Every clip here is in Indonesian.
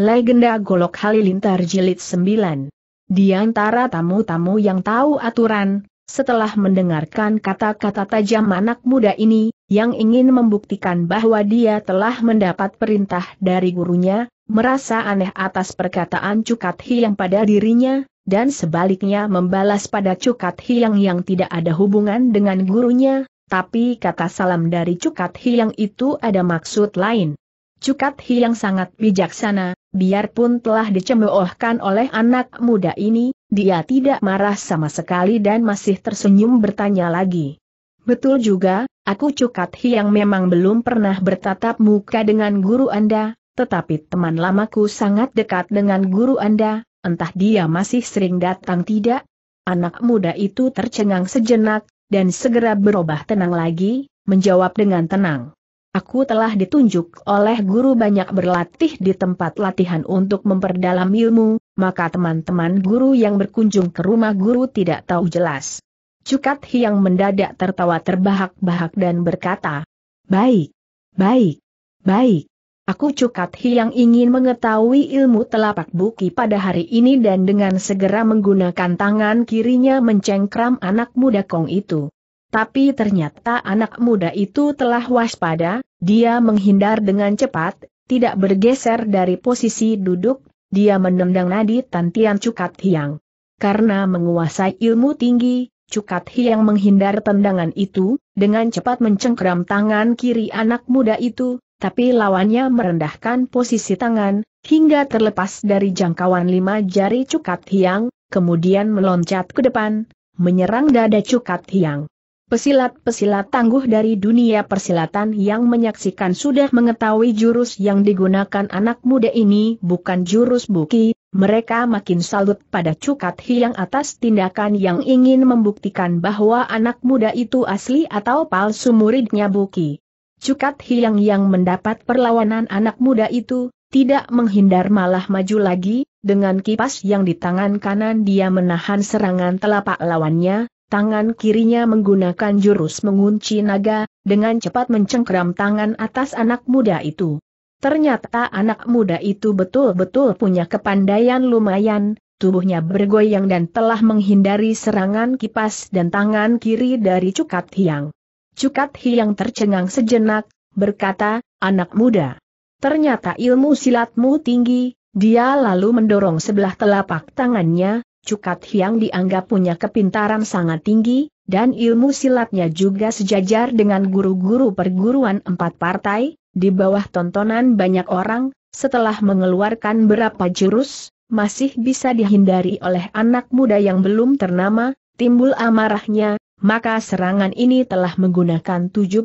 Legenda Golok Halilintar Jilid 9. Di antara tamu-tamu yang tahu aturan, setelah mendengarkan kata-kata tajam anak muda ini, yang ingin membuktikan bahwa dia telah mendapat perintah dari gurunya, merasa aneh atas perkataan Cukat Hiang pada dirinya, dan sebaliknya membalas pada Cukat Hiang yang tidak ada hubungan dengan gurunya, tapi kata salam dari Cukat Hiang itu ada maksud lain. Cukat Hiang sangat bijaksana, Biarpun telah dicemoohkan oleh anak muda ini, dia tidak marah sama sekali dan masih tersenyum bertanya lagi. Betul juga, aku Cukat yang memang belum pernah bertatap muka dengan guru Anda, tetapi teman lamaku sangat dekat dengan guru Anda, entah dia masih sering datang tidak? Anak muda itu tercengang sejenak, dan segera berubah tenang lagi, menjawab dengan tenang. Aku telah ditunjuk oleh guru banyak berlatih di tempat latihan untuk memperdalam ilmu, maka teman-teman guru yang berkunjung ke rumah guru tidak tahu jelas. Cukat Hiang mendadak tertawa terbahak-bahak dan berkata, Baik, baik, baik. Aku Cukat Hiang ingin mengetahui ilmu telapak buki pada hari ini dan dengan segera menggunakan tangan kirinya mencengkram anak muda Kong itu. Tapi ternyata anak muda itu telah waspada, dia menghindar dengan cepat, tidak bergeser dari posisi duduk, dia menendang nadi Tantian Cukat Hiang. Karena menguasai ilmu tinggi, Cukat Hiang menghindar tendangan itu, dengan cepat mencengkram tangan kiri anak muda itu, tapi lawannya merendahkan posisi tangan, hingga terlepas dari jangkauan lima jari Cukat Hiang, kemudian meloncat ke depan, menyerang dada Cukat Hiang. Pesilat-pesilat tangguh dari dunia persilatan yang menyaksikan sudah mengetahui jurus yang digunakan anak muda ini bukan jurus buki, mereka makin salut pada Cukat Hiang atas tindakan yang ingin membuktikan bahwa anak muda itu asli atau palsu muridnya buki. Cukat Hiang yang mendapat perlawanan anak muda itu, tidak menghindar malah maju lagi, dengan kipas yang di tangan kanan dia menahan serangan telapak lawannya, Tangan kirinya menggunakan jurus mengunci naga, dengan cepat mencengkram tangan atas anak muda itu. Ternyata anak muda itu betul-betul punya kepandaian lumayan, tubuhnya bergoyang dan telah menghindari serangan kipas dan tangan kiri dari Cukat Hiang. Cukat Hiang tercengang sejenak, berkata, anak muda. Ternyata ilmu silatmu tinggi, dia lalu mendorong sebelah telapak tangannya, Cukat Hiang dianggap punya kepintaran sangat tinggi, dan ilmu silatnya juga sejajar dengan guru-guru perguruan empat partai, di bawah tontonan banyak orang, setelah mengeluarkan berapa jurus, masih bisa dihindari oleh anak muda yang belum ternama, timbul amarahnya, maka serangan ini telah menggunakan 70%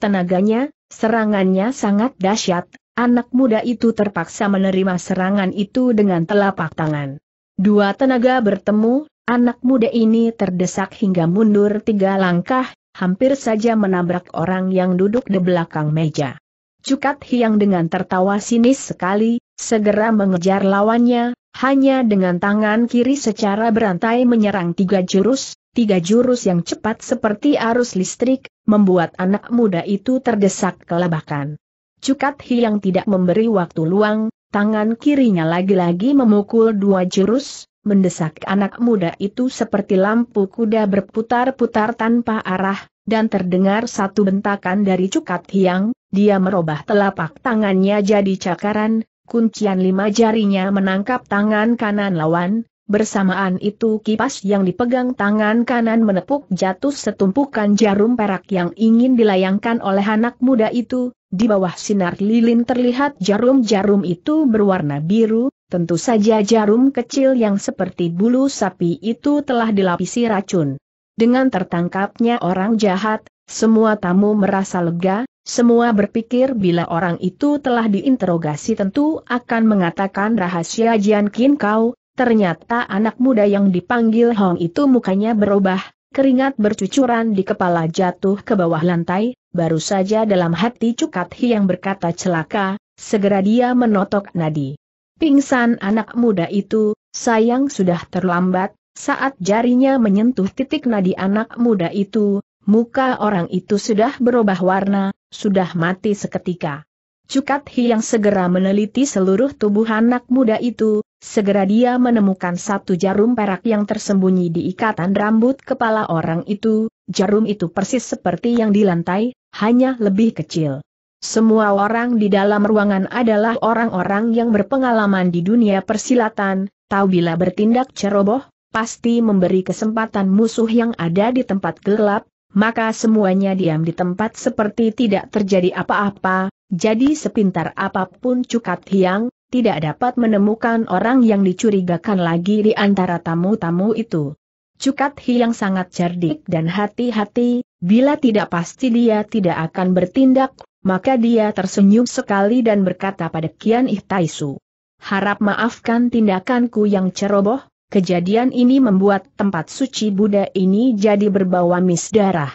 tenaganya, serangannya sangat dahsyat, anak muda itu terpaksa menerima serangan itu dengan telapak tangan. Dua tenaga bertemu, anak muda ini terdesak hingga mundur tiga langkah, hampir saja menabrak orang yang duduk di belakang meja. Cukat Hiang dengan tertawa sinis sekali, segera mengejar lawannya, hanya dengan tangan kiri secara berantai menyerang tiga jurus, tiga jurus yang cepat seperti arus listrik, membuat anak muda itu terdesak kelabakan. Cukat Hiang tidak memberi waktu luang, Tangan kirinya lagi-lagi memukul dua jurus, mendesak anak muda itu seperti lampu kuda berputar-putar tanpa arah, dan terdengar satu bentakan dari cukat hiang, dia merubah telapak tangannya jadi cakaran, kuncian lima jarinya menangkap tangan kanan lawan, bersamaan itu kipas yang dipegang tangan kanan menepuk jatuh setumpukan jarum perak yang ingin dilayangkan oleh anak muda itu, di bawah sinar lilin terlihat jarum-jarum itu berwarna biru, tentu saja jarum kecil yang seperti bulu sapi itu telah dilapisi racun. Dengan tertangkapnya orang jahat, semua tamu merasa lega, semua berpikir bila orang itu telah diinterogasi tentu akan mengatakan rahasia Jian Kin Kau, ternyata anak muda yang dipanggil Hong itu mukanya berubah, keringat bercucuran di kepala jatuh ke bawah lantai, baru saja dalam hati Cukat yang berkata celaka, segera dia menotok nadi. Pingsan anak muda itu, sayang sudah terlambat, saat jarinya menyentuh titik nadi anak muda itu, muka orang itu sudah berubah warna, sudah mati seketika. Cukat yang segera meneliti seluruh tubuh anak muda itu, Segera dia menemukan satu jarum perak yang tersembunyi di ikatan rambut kepala orang itu, jarum itu persis seperti yang di lantai, hanya lebih kecil. Semua orang di dalam ruangan adalah orang-orang yang berpengalaman di dunia persilatan, tahu bila bertindak ceroboh, pasti memberi kesempatan musuh yang ada di tempat gelap, maka semuanya diam di tempat seperti tidak terjadi apa-apa, jadi sepintar apapun Cukat Hiang, tidak dapat menemukan orang yang dicurigakan lagi di antara tamu-tamu itu. Cukat Hi sangat cerdik dan hati-hati, bila tidak pasti dia tidak akan bertindak, maka dia tersenyum sekali dan berkata pada Kian Ih Taisu. Harap maafkan tindakanku yang ceroboh, Kejadian ini membuat tempat suci Buddha ini jadi berbau amis darah.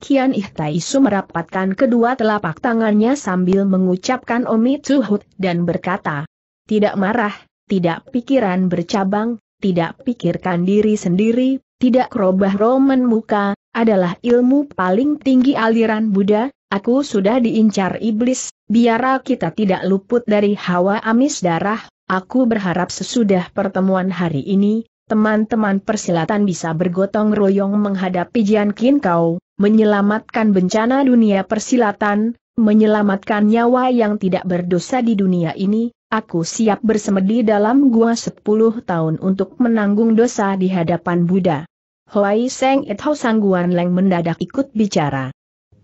Kian Ihtaisu merapatkan kedua telapak tangannya sambil mengucapkan Omi Tuhut dan berkata, tidak marah, tidak pikiran bercabang, tidak pikirkan diri sendiri, tidak kerobah roman muka, adalah ilmu paling tinggi aliran Buddha, aku sudah diincar iblis, biara kita tidak luput dari hawa amis darah, aku berharap sesudah pertemuan hari ini, teman-teman persilatan bisa bergotong royong menghadapi Jian Kin Kau, menyelamatkan bencana dunia persilatan, menyelamatkan nyawa yang tidak berdosa di dunia ini, Aku siap bersemedi dalam gua sepuluh tahun untuk menanggung dosa di hadapan Buddha. Hoai Seng Et Sangguan Leng mendadak ikut bicara.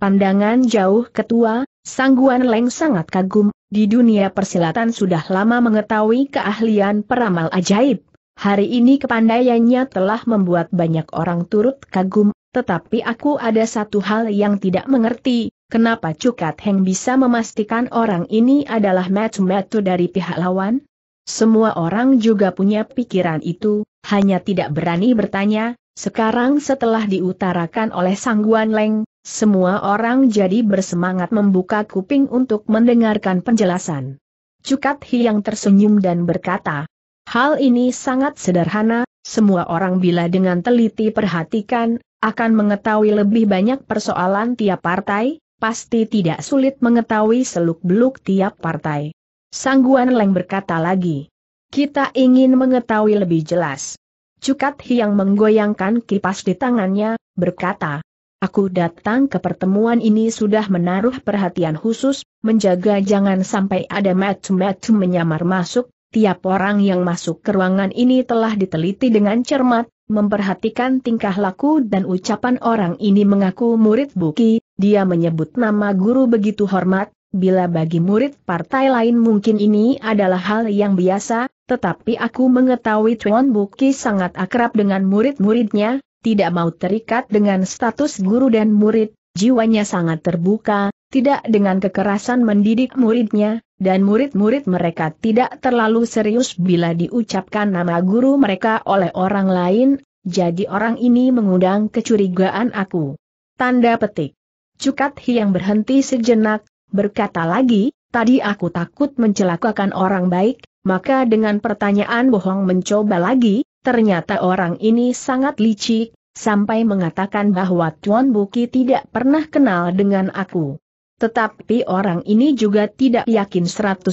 Pandangan jauh ketua, Sangguan Leng sangat kagum, di dunia persilatan sudah lama mengetahui keahlian peramal ajaib. Hari ini kepandaiannya telah membuat banyak orang turut kagum, tetapi aku ada satu hal yang tidak mengerti, Kenapa Cukat Heng bisa memastikan orang ini adalah metu-metu dari pihak lawan? Semua orang juga punya pikiran itu, hanya tidak berani bertanya, sekarang setelah diutarakan oleh Sangguan Leng, semua orang jadi bersemangat membuka kuping untuk mendengarkan penjelasan. Cukat Hiang tersenyum dan berkata, Hal ini sangat sederhana, semua orang bila dengan teliti perhatikan, akan mengetahui lebih banyak persoalan tiap partai, pasti tidak sulit mengetahui seluk-beluk tiap partai. Sangguan Leng berkata lagi. Kita ingin mengetahui lebih jelas. Cukat Hiang menggoyangkan kipas di tangannya, berkata, Aku datang ke pertemuan ini sudah menaruh perhatian khusus, menjaga jangan sampai ada macam-macam menyamar masuk, tiap orang yang masuk ke ruangan ini telah diteliti dengan cermat, memperhatikan tingkah laku dan ucapan orang ini mengaku murid Buki, dia menyebut nama guru begitu hormat, bila bagi murid partai lain mungkin ini adalah hal yang biasa, tetapi aku mengetahui Tuan Buki sangat akrab dengan murid-muridnya, tidak mau terikat dengan status guru dan murid, jiwanya sangat terbuka, tidak dengan kekerasan mendidik muridnya, dan murid-murid mereka tidak terlalu serius bila diucapkan nama guru mereka oleh orang lain, jadi orang ini mengundang kecurigaan aku. Tanda petik. Cukat Hiang berhenti sejenak, berkata lagi, tadi aku takut mencelakakan orang baik, maka dengan pertanyaan bohong mencoba lagi, ternyata orang ini sangat licik, sampai mengatakan bahwa Tuan Buki tidak pernah kenal dengan aku. Tetapi orang ini juga tidak yakin 100%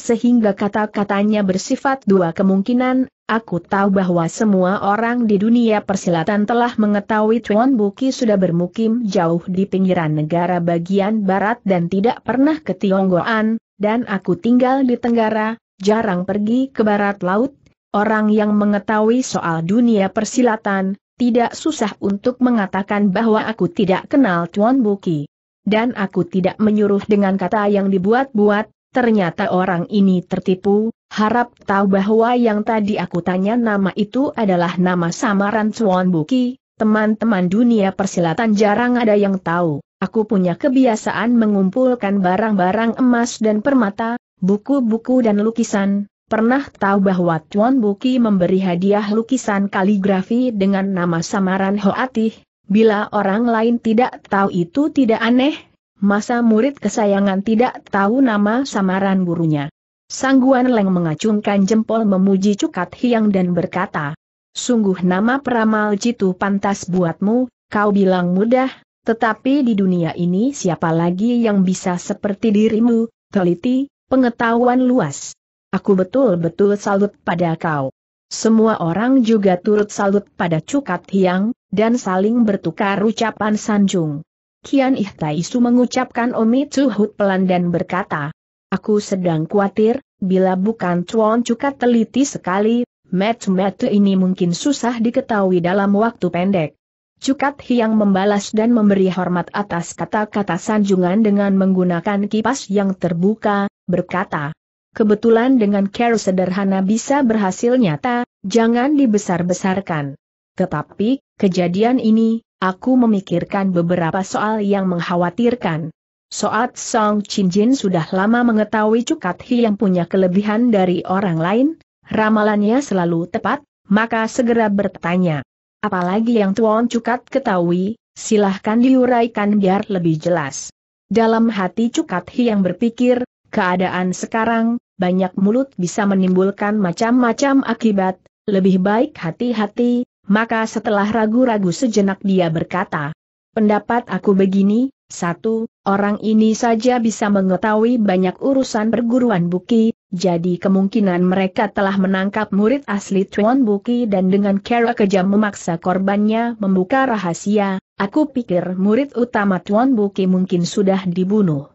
sehingga kata-katanya bersifat dua kemungkinan, aku tahu bahwa semua orang di dunia persilatan telah mengetahui Chuan Buki sudah bermukim jauh di pinggiran negara bagian barat dan tidak pernah ke Tionggoan, dan aku tinggal di Tenggara, jarang pergi ke barat laut, orang yang mengetahui soal dunia persilatan, tidak susah untuk mengatakan bahwa aku tidak kenal Chuan Buki dan aku tidak menyuruh dengan kata yang dibuat-buat, ternyata orang ini tertipu, harap tahu bahwa yang tadi aku tanya nama itu adalah nama samaran Suan Buki, teman-teman dunia persilatan jarang ada yang tahu, aku punya kebiasaan mengumpulkan barang-barang emas dan permata, buku-buku dan lukisan, Pernah tahu bahwa Chuan Buki memberi hadiah lukisan kaligrafi dengan nama samaran Hoatih, Bila orang lain tidak tahu itu tidak aneh, masa murid kesayangan tidak tahu nama samaran gurunya. Sangguan Leng mengacungkan jempol memuji Cukat Hiang dan berkata, Sungguh nama peramal jitu pantas buatmu, kau bilang mudah, tetapi di dunia ini siapa lagi yang bisa seperti dirimu, teliti, pengetahuan luas. Aku betul-betul salut pada kau. Semua orang juga turut salut pada Cukat Hiang, dan saling bertukar ucapan sanjung. Kian Ihtaisu mengucapkan Omi Tuhut pelan dan berkata, Aku sedang khawatir, bila bukan Chuan Cukat teliti sekali, match-match ini mungkin susah diketahui dalam waktu pendek. Cukat Hiang membalas dan memberi hormat atas kata-kata sanjungan dengan menggunakan kipas yang terbuka, berkata, Kebetulan dengan care sederhana bisa berhasil nyata, jangan dibesar-besarkan. Tetapi, kejadian ini, aku memikirkan beberapa soal yang mengkhawatirkan. Soat Song Jin sudah lama mengetahui Cukat Hi yang punya kelebihan dari orang lain, ramalannya selalu tepat, maka segera bertanya. Apalagi yang Tuan Cukat ketahui, silahkan diuraikan biar lebih jelas. Dalam hati Cukat Hi yang berpikir, Keadaan sekarang, banyak mulut bisa menimbulkan macam-macam akibat, lebih baik hati-hati, maka setelah ragu-ragu sejenak dia berkata, pendapat aku begini, satu, orang ini saja bisa mengetahui banyak urusan perguruan Buki, jadi kemungkinan mereka telah menangkap murid asli Tuan Buki dan dengan cara kejam memaksa korbannya membuka rahasia, aku pikir murid utama Tuan Buki mungkin sudah dibunuh.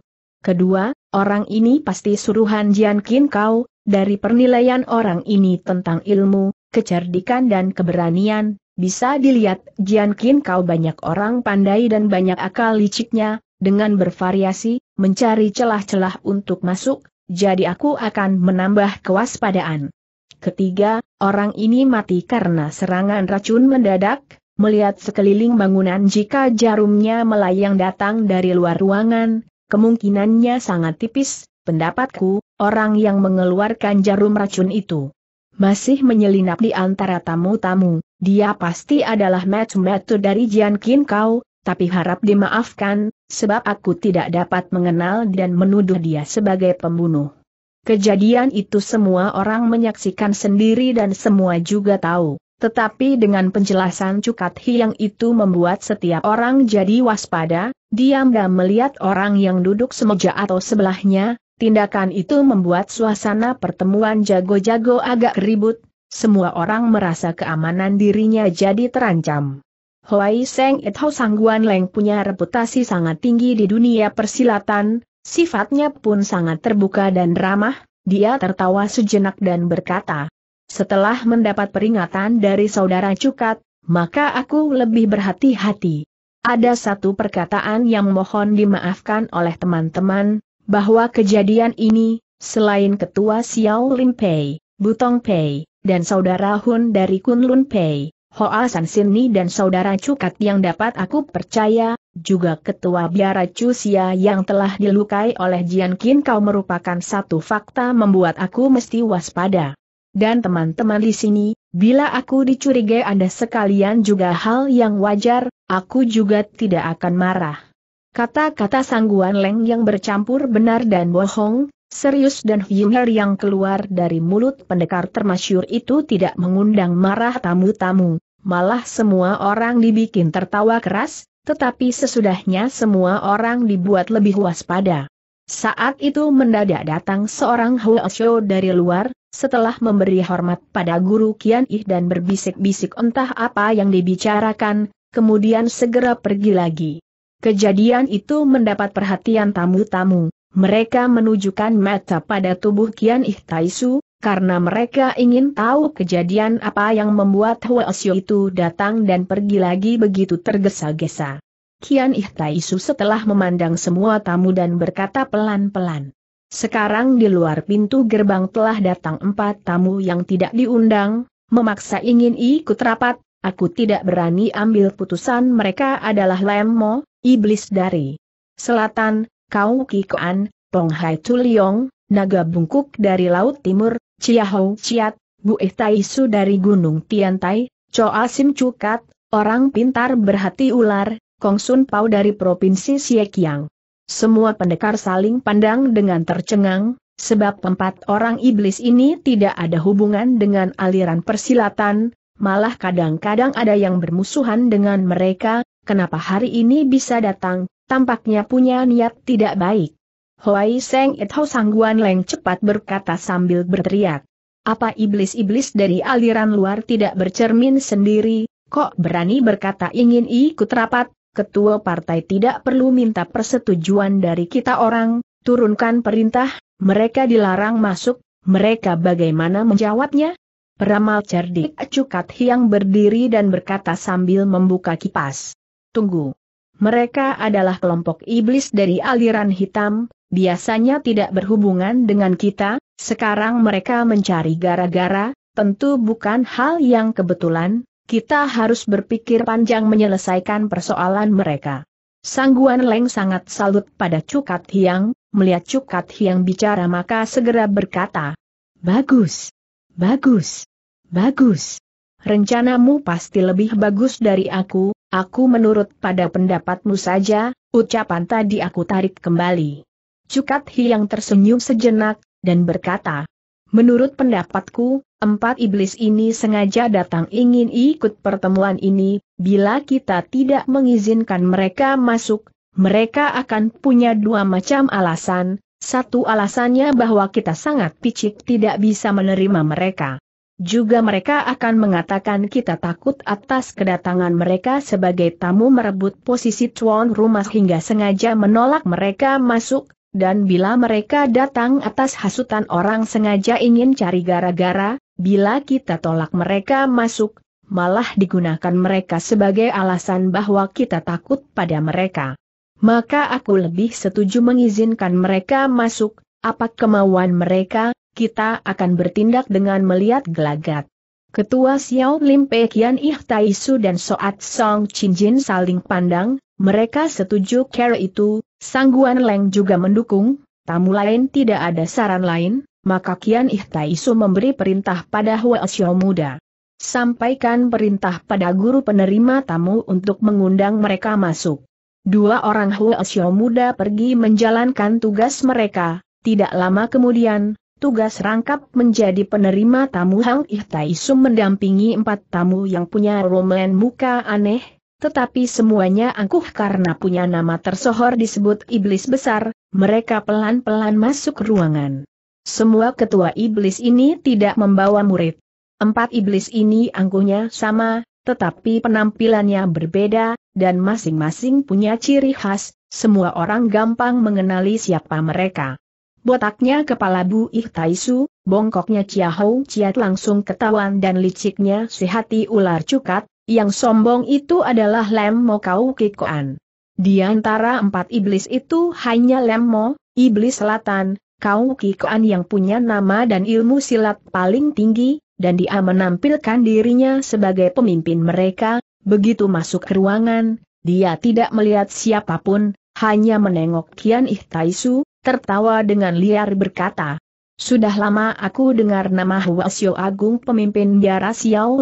Kedua, orang ini pasti suruhan Jian Qin Kau, dari penilaian orang ini tentang ilmu, kecerdikan dan keberanian, bisa dilihat Jian Qin Kau banyak orang pandai dan banyak akal liciknya, dengan bervariasi, mencari celah-celah untuk masuk, jadi aku akan menambah kewaspadaan. Ketiga, orang ini mati karena serangan racun mendadak, melihat sekeliling bangunan jika jarumnya melayang datang dari luar ruangan, Kemungkinannya sangat tipis, pendapatku, orang yang mengeluarkan jarum racun itu. Masih menyelinap di antara tamu-tamu, dia pasti adalah metu-metu dari Jian Qin Kau, tapi harap dimaafkan, sebab aku tidak dapat mengenal dan menuduh dia sebagai pembunuh. Kejadian itu semua orang menyaksikan sendiri dan semua juga tahu. Tetapi dengan penjelasan Cukat Hiang itu membuat setiap orang jadi waspada, diam dan melihat orang yang duduk semeja atau sebelahnya, tindakan itu membuat suasana pertemuan jago-jago agak ribut, semua orang merasa keamanan dirinya jadi terancam. Hoai Seng Etho Sangguan Leng punya reputasi sangat tinggi di dunia persilatan, sifatnya pun sangat terbuka dan ramah, dia tertawa sejenak dan berkata, setelah mendapat peringatan dari saudara Cukat, maka aku lebih berhati-hati. Ada satu perkataan yang mohon dimaafkan oleh teman-teman, bahwa kejadian ini, selain ketua Xiao Lim Pei, Butong Pei, dan saudara Hun dari Kunlun Pei, Hoa San Sini dan saudara Cukat yang dapat aku percaya, juga ketua biara Cusia yang telah dilukai oleh Jian Qin Kau merupakan satu fakta membuat aku mesti waspada dan teman-teman di sini, bila aku dicurigai ada sekalian juga hal yang wajar, aku juga tidak akan marah. Kata-kata sangguan Leng yang bercampur benar dan bohong, serius dan humor yang keluar dari mulut pendekar termasyur itu tidak mengundang marah tamu-tamu, malah semua orang dibikin tertawa keras, tetapi sesudahnya semua orang dibuat lebih waspada. Saat itu mendadak datang seorang Xiao dari luar, setelah memberi hormat pada guru Kian Ih dan berbisik-bisik entah apa yang dibicarakan, kemudian segera pergi lagi. Kejadian itu mendapat perhatian tamu-tamu, mereka menunjukkan mata pada tubuh Kian Ih Taisu, karena mereka ingin tahu kejadian apa yang membuat Xiao itu datang dan pergi lagi begitu tergesa-gesa. Kian Ihtaisu setelah memandang semua tamu dan berkata pelan-pelan. Sekarang di luar pintu gerbang telah datang empat tamu yang tidak diundang, memaksa ingin ikut rapat, aku tidak berani ambil putusan mereka adalah Lemo, iblis dari selatan, Kau Kikoan, Pong Hai Tuliong, naga bungkuk dari laut timur, Chiahou Chiat, Bu Ihtaisu dari gunung Tiantai, Choa Sim Cukat, orang pintar berhati ular, Kong Sun Pao dari Provinsi Siekiang. Semua pendekar saling pandang dengan tercengang, sebab empat orang iblis ini tidak ada hubungan dengan aliran persilatan, malah kadang-kadang ada yang bermusuhan dengan mereka, kenapa hari ini bisa datang, tampaknya punya niat tidak baik. Hoai Seng Itho Sangguan Leng cepat berkata sambil berteriak. Apa iblis-iblis dari aliran luar tidak bercermin sendiri, kok berani berkata ingin ikut rapat, ketua partai tidak perlu minta persetujuan dari kita orang, turunkan perintah, mereka dilarang masuk, mereka bagaimana menjawabnya? Peramal cerdik Cukat Hiang berdiri dan berkata sambil membuka kipas. Tunggu. Mereka adalah kelompok iblis dari aliran hitam, biasanya tidak berhubungan dengan kita, sekarang mereka mencari gara-gara, tentu bukan hal yang kebetulan, kita harus berpikir panjang menyelesaikan persoalan mereka. Sangguan Leng sangat salut pada Cukat Hiang, melihat Cukat Hiang bicara maka segera berkata, Bagus, bagus, bagus. Rencanamu pasti lebih bagus dari aku, aku menurut pada pendapatmu saja, ucapan tadi aku tarik kembali. Cukat Hiang tersenyum sejenak, dan berkata, Menurut pendapatku, empat iblis ini sengaja datang ingin ikut pertemuan ini, bila kita tidak mengizinkan mereka masuk, mereka akan punya dua macam alasan, satu alasannya bahwa kita sangat picik tidak bisa menerima mereka. Juga mereka akan mengatakan kita takut atas kedatangan mereka sebagai tamu merebut posisi tuan rumah hingga sengaja menolak mereka masuk, dan bila mereka datang atas hasutan orang sengaja ingin cari gara-gara, bila kita tolak mereka masuk, malah digunakan mereka sebagai alasan bahwa kita takut pada mereka. Maka aku lebih setuju mengizinkan mereka masuk, apa kemauan mereka, kita akan bertindak dengan melihat gelagat. Ketua Xiao Lim Pei Kian Ih Su dan Soat Song Chin Jin saling pandang, mereka setuju cara itu, Sangguan Leng juga mendukung, tamu lain tidak ada saran lain, maka Kian Ihtaisu memberi perintah pada Hua Xiao Muda. Sampaikan perintah pada guru penerima tamu untuk mengundang mereka masuk. Dua orang Hua Xiao Muda pergi menjalankan tugas mereka, tidak lama kemudian, tugas rangkap menjadi penerima tamu Hang Ihtaisu mendampingi empat tamu yang punya roman muka aneh, tetapi semuanya angkuh karena punya nama tersohor disebut iblis besar, mereka pelan-pelan masuk ruangan. Semua ketua iblis ini tidak membawa murid. Empat iblis ini angkuhnya sama, tetapi penampilannya berbeda, dan masing-masing punya ciri khas, semua orang gampang mengenali siapa mereka. Botaknya kepala Bu Ih Taisu, bongkoknya Chia Hou Chiat langsung ketahuan dan liciknya si hati ular cukat, yang sombong itu adalah Lem Mo Kau Kikoan. Di antara empat iblis itu hanya Lem Mo, iblis selatan, Kau Kikoan yang punya nama dan ilmu silat paling tinggi, dan dia menampilkan dirinya sebagai pemimpin mereka, begitu masuk ke ruangan, dia tidak melihat siapapun, hanya menengok Kian Ihtaisu, tertawa dengan liar berkata, Sudah lama aku dengar nama Huasyo Agung pemimpin Biara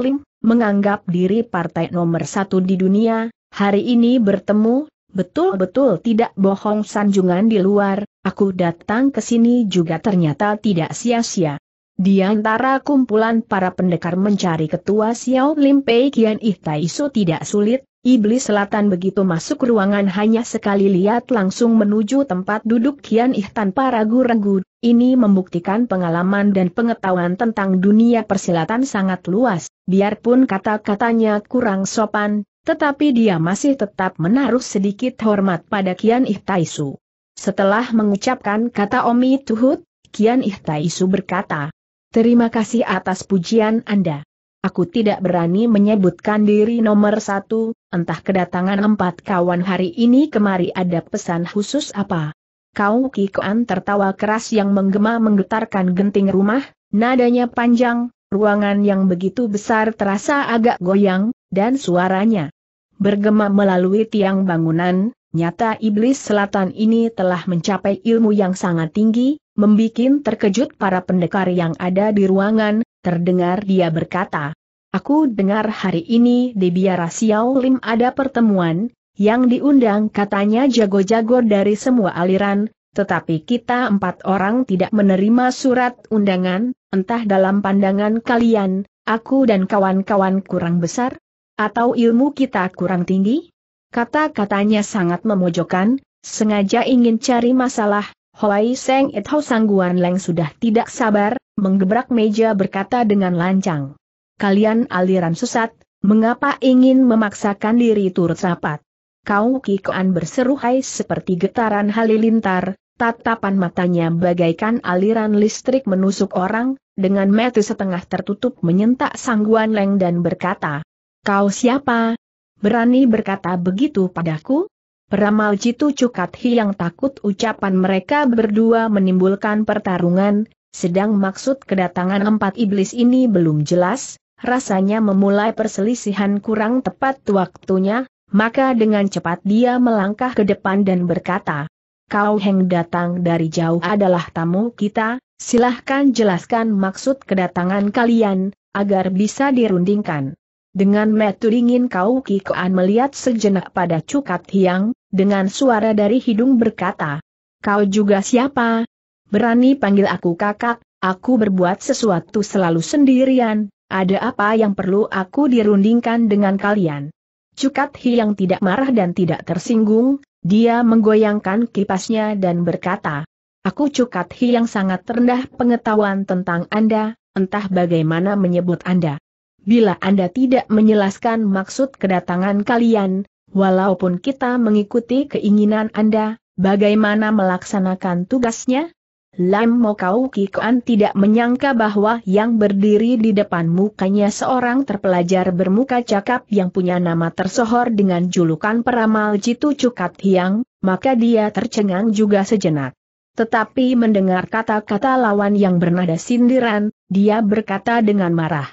Lim, menganggap diri partai nomor satu di dunia, hari ini bertemu, betul-betul tidak bohong sanjungan di luar, aku datang ke sini juga ternyata tidak sia-sia. Di antara kumpulan para pendekar mencari ketua Xiao Lim Pei Kian Ih Taiso tidak sulit, iblis selatan begitu masuk ruangan hanya sekali lihat langsung menuju tempat duduk Kian Ih tanpa ragu-ragu, ini membuktikan pengalaman dan pengetahuan tentang dunia persilatan sangat luas. Biarpun kata-katanya kurang sopan, tetapi dia masih tetap menaruh sedikit hormat pada Kian Ihtaisu. Setelah mengucapkan kata Omi Tuhut, Kian Ihtaisu berkata, Terima kasih atas pujian Anda. Aku tidak berani menyebutkan diri nomor satu, entah kedatangan empat kawan hari ini kemari ada pesan khusus apa. Kau Kikoan tertawa keras yang menggema menggetarkan genting rumah, nadanya panjang, ruangan yang begitu besar terasa agak goyang, dan suaranya bergema melalui tiang bangunan, nyata iblis selatan ini telah mencapai ilmu yang sangat tinggi, membuat terkejut para pendekar yang ada di ruangan, terdengar dia berkata, Aku dengar hari ini di Biara Siau Lim ada pertemuan, yang diundang katanya jago-jago dari semua aliran, tetapi kita empat orang tidak menerima surat undangan, entah dalam pandangan kalian, aku dan kawan-kawan kurang besar? Atau ilmu kita kurang tinggi? Kata-katanya sangat memojokkan, sengaja ingin cari masalah, Hoi Seng Ho Sangguan Leng sudah tidak sabar, menggebrak meja berkata dengan lancang. Kalian aliran sesat, mengapa ingin memaksakan diri turut rapat? Kau Kikoan berseru hai seperti getaran halilintar, Tatapan matanya bagaikan aliran listrik menusuk orang, dengan mata setengah tertutup menyentak sangguan leng dan berkata, Kau siapa? Berani berkata begitu padaku? Peramal Jitu cukat yang takut ucapan mereka berdua menimbulkan pertarungan, sedang maksud kedatangan empat iblis ini belum jelas, rasanya memulai perselisihan kurang tepat waktunya, maka dengan cepat dia melangkah ke depan dan berkata, Kau Heng datang dari jauh adalah tamu kita, silahkan jelaskan maksud kedatangan kalian, agar bisa dirundingkan. Dengan metu dingin kau Kikoan melihat sejenak pada Cukat Hiang, dengan suara dari hidung berkata, Kau juga siapa? Berani panggil aku kakak, aku berbuat sesuatu selalu sendirian, ada apa yang perlu aku dirundingkan dengan kalian? Cukat Hiang tidak marah dan tidak tersinggung, dia menggoyangkan kipasnya dan berkata, Aku Cukat Hi yang sangat rendah pengetahuan tentang Anda, entah bagaimana menyebut Anda. Bila Anda tidak menjelaskan maksud kedatangan kalian, walaupun kita mengikuti keinginan Anda, bagaimana melaksanakan tugasnya? Lam Mokau Kikuan tidak menyangka bahwa yang berdiri di depan mukanya seorang terpelajar bermuka cakap yang punya nama tersohor dengan julukan peramal Jitu Cukat Hiang, maka dia tercengang juga sejenak. Tetapi mendengar kata-kata lawan yang bernada sindiran, dia berkata dengan marah.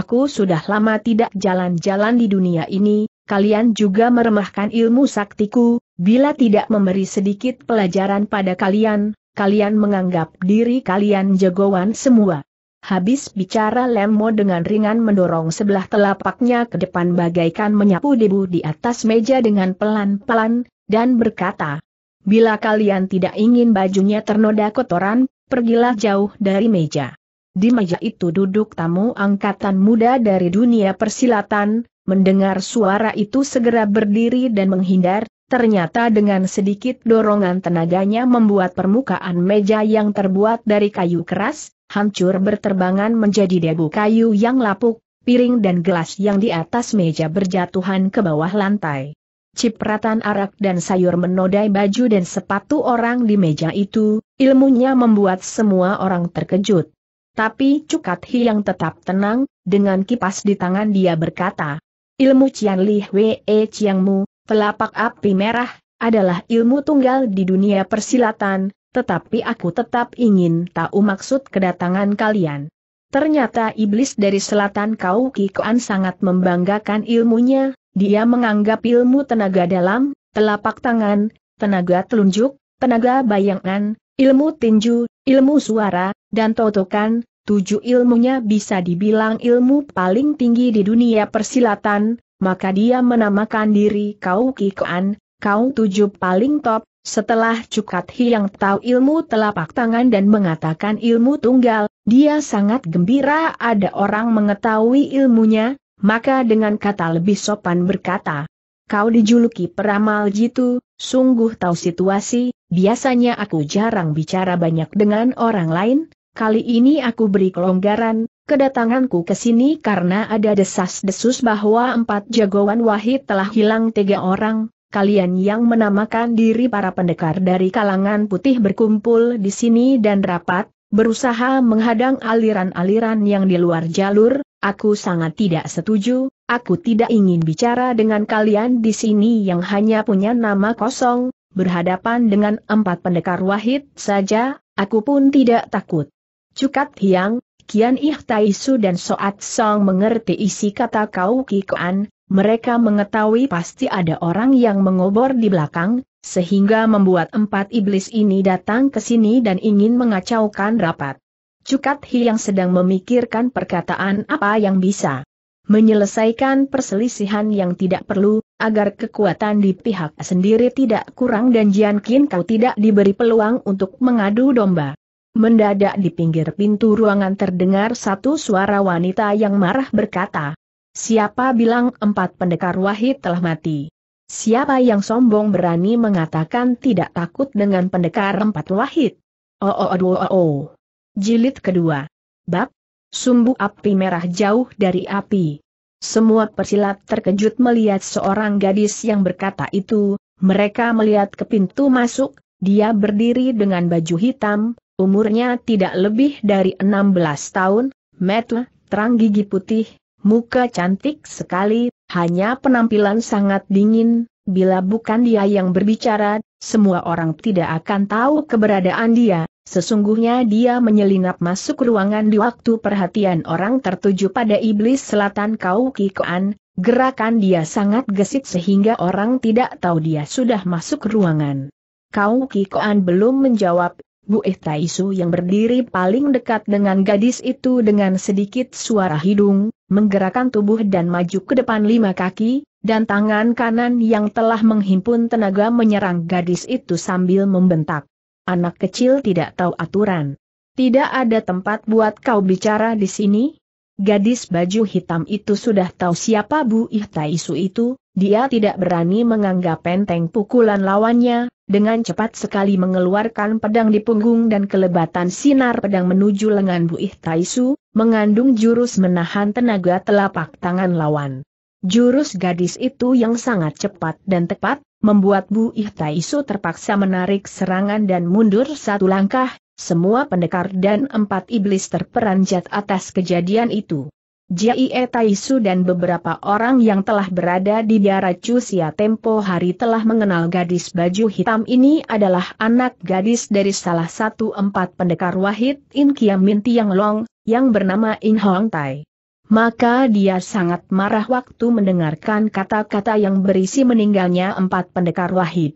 Aku sudah lama tidak jalan-jalan di dunia ini, kalian juga meremahkan ilmu saktiku, bila tidak memberi sedikit pelajaran pada kalian, kalian menganggap diri kalian jagoan semua. Habis bicara Lemmo dengan ringan mendorong sebelah telapaknya ke depan bagaikan menyapu debu di atas meja dengan pelan-pelan, dan berkata, Bila kalian tidak ingin bajunya ternoda kotoran, pergilah jauh dari meja. Di meja itu duduk tamu angkatan muda dari dunia persilatan, mendengar suara itu segera berdiri dan menghindar, ternyata dengan sedikit dorongan tenaganya membuat permukaan meja yang terbuat dari kayu keras, hancur berterbangan menjadi debu kayu yang lapuk, piring dan gelas yang di atas meja berjatuhan ke bawah lantai cipratan arak dan sayur menodai baju dan sepatu orang di meja itu, ilmunya membuat semua orang terkejut. Tapi Cukat Hi yang tetap tenang, dengan kipas di tangan dia berkata, Ilmu Cian Li Hwee Chiang Mu, telapak api merah, adalah ilmu tunggal di dunia persilatan, tetapi aku tetap ingin tahu maksud kedatangan kalian. Ternyata iblis dari selatan Kau Kikuan sangat membanggakan ilmunya, dia menganggap ilmu tenaga dalam, telapak tangan, tenaga telunjuk, tenaga bayangan, ilmu tinju, ilmu suara, dan totokan, tujuh ilmunya bisa dibilang ilmu paling tinggi di dunia persilatan, maka dia menamakan diri kau Kikoan, kau tujuh paling top, setelah Cukat Hiang tahu ilmu telapak tangan dan mengatakan ilmu tunggal, dia sangat gembira ada orang mengetahui ilmunya, maka dengan kata lebih sopan berkata, Kau dijuluki peramal jitu, sungguh tahu situasi, biasanya aku jarang bicara banyak dengan orang lain, kali ini aku beri kelonggaran, kedatanganku ke sini karena ada desas-desus bahwa empat jagoan wahid telah hilang tiga orang, kalian yang menamakan diri para pendekar dari kalangan putih berkumpul di sini dan rapat, Berusaha menghadang aliran-aliran yang di luar jalur, aku sangat tidak setuju, aku tidak ingin bicara dengan kalian di sini yang hanya punya nama kosong, berhadapan dengan empat pendekar wahid saja, aku pun tidak takut. Cukat Hiang, Kian Ih Taisu dan Soat Song mengerti isi kata kau Kikoan, mereka mengetahui pasti ada orang yang mengobor di belakang, sehingga membuat empat iblis ini datang ke sini dan ingin mengacaukan rapat. Cukat Hi yang sedang memikirkan perkataan apa yang bisa menyelesaikan perselisihan yang tidak perlu, agar kekuatan di pihak sendiri tidak kurang dan Jian Qin kau tidak diberi peluang untuk mengadu domba. Mendadak di pinggir pintu ruangan terdengar satu suara wanita yang marah berkata, Siapa bilang empat pendekar wahid telah mati? Siapa yang sombong berani mengatakan tidak takut dengan pendekar empat wahid? Oh oh oh oh. oh. Jilid kedua. Bab. Sumbu api merah jauh dari api. Semua persilat terkejut melihat seorang gadis yang berkata itu, mereka melihat ke pintu masuk, dia berdiri dengan baju hitam, umurnya tidak lebih dari 16 tahun, Metla, terang gigi putih, muka cantik sekali, hanya penampilan sangat dingin, bila bukan dia yang berbicara, semua orang tidak akan tahu keberadaan dia, sesungguhnya dia menyelinap masuk ruangan di waktu perhatian orang tertuju pada iblis selatan Kau Kikoan, gerakan dia sangat gesit sehingga orang tidak tahu dia sudah masuk ruangan. Kau Kikoan belum menjawab, Bu Taisu yang berdiri paling dekat dengan gadis itu dengan sedikit suara hidung, menggerakkan tubuh dan maju ke depan lima kaki, dan tangan kanan yang telah menghimpun tenaga menyerang gadis itu sambil membentak. Anak kecil tidak tahu aturan. Tidak ada tempat buat kau bicara di sini. Gadis baju hitam itu sudah tahu siapa Bu Ihtaisu itu, dia tidak berani menganggap penteng pukulan lawannya, dengan cepat sekali mengeluarkan pedang di punggung dan kelebatan sinar pedang menuju lengan Bu Ihtaisu, mengandung jurus menahan tenaga telapak tangan lawan. Jurus gadis itu yang sangat cepat dan tepat, membuat Bu Ihtaisu terpaksa menarik serangan dan mundur satu langkah, semua pendekar dan empat iblis terperanjat atas kejadian itu. Jai Taisu dan beberapa orang yang telah berada di biara Cusia tempo hari telah mengenal gadis baju hitam ini adalah anak gadis dari salah satu empat pendekar Wahid In Minti Yang Long, yang bernama In Hong Tai. Maka dia sangat marah waktu mendengarkan kata-kata yang berisi meninggalnya empat pendekar wahid.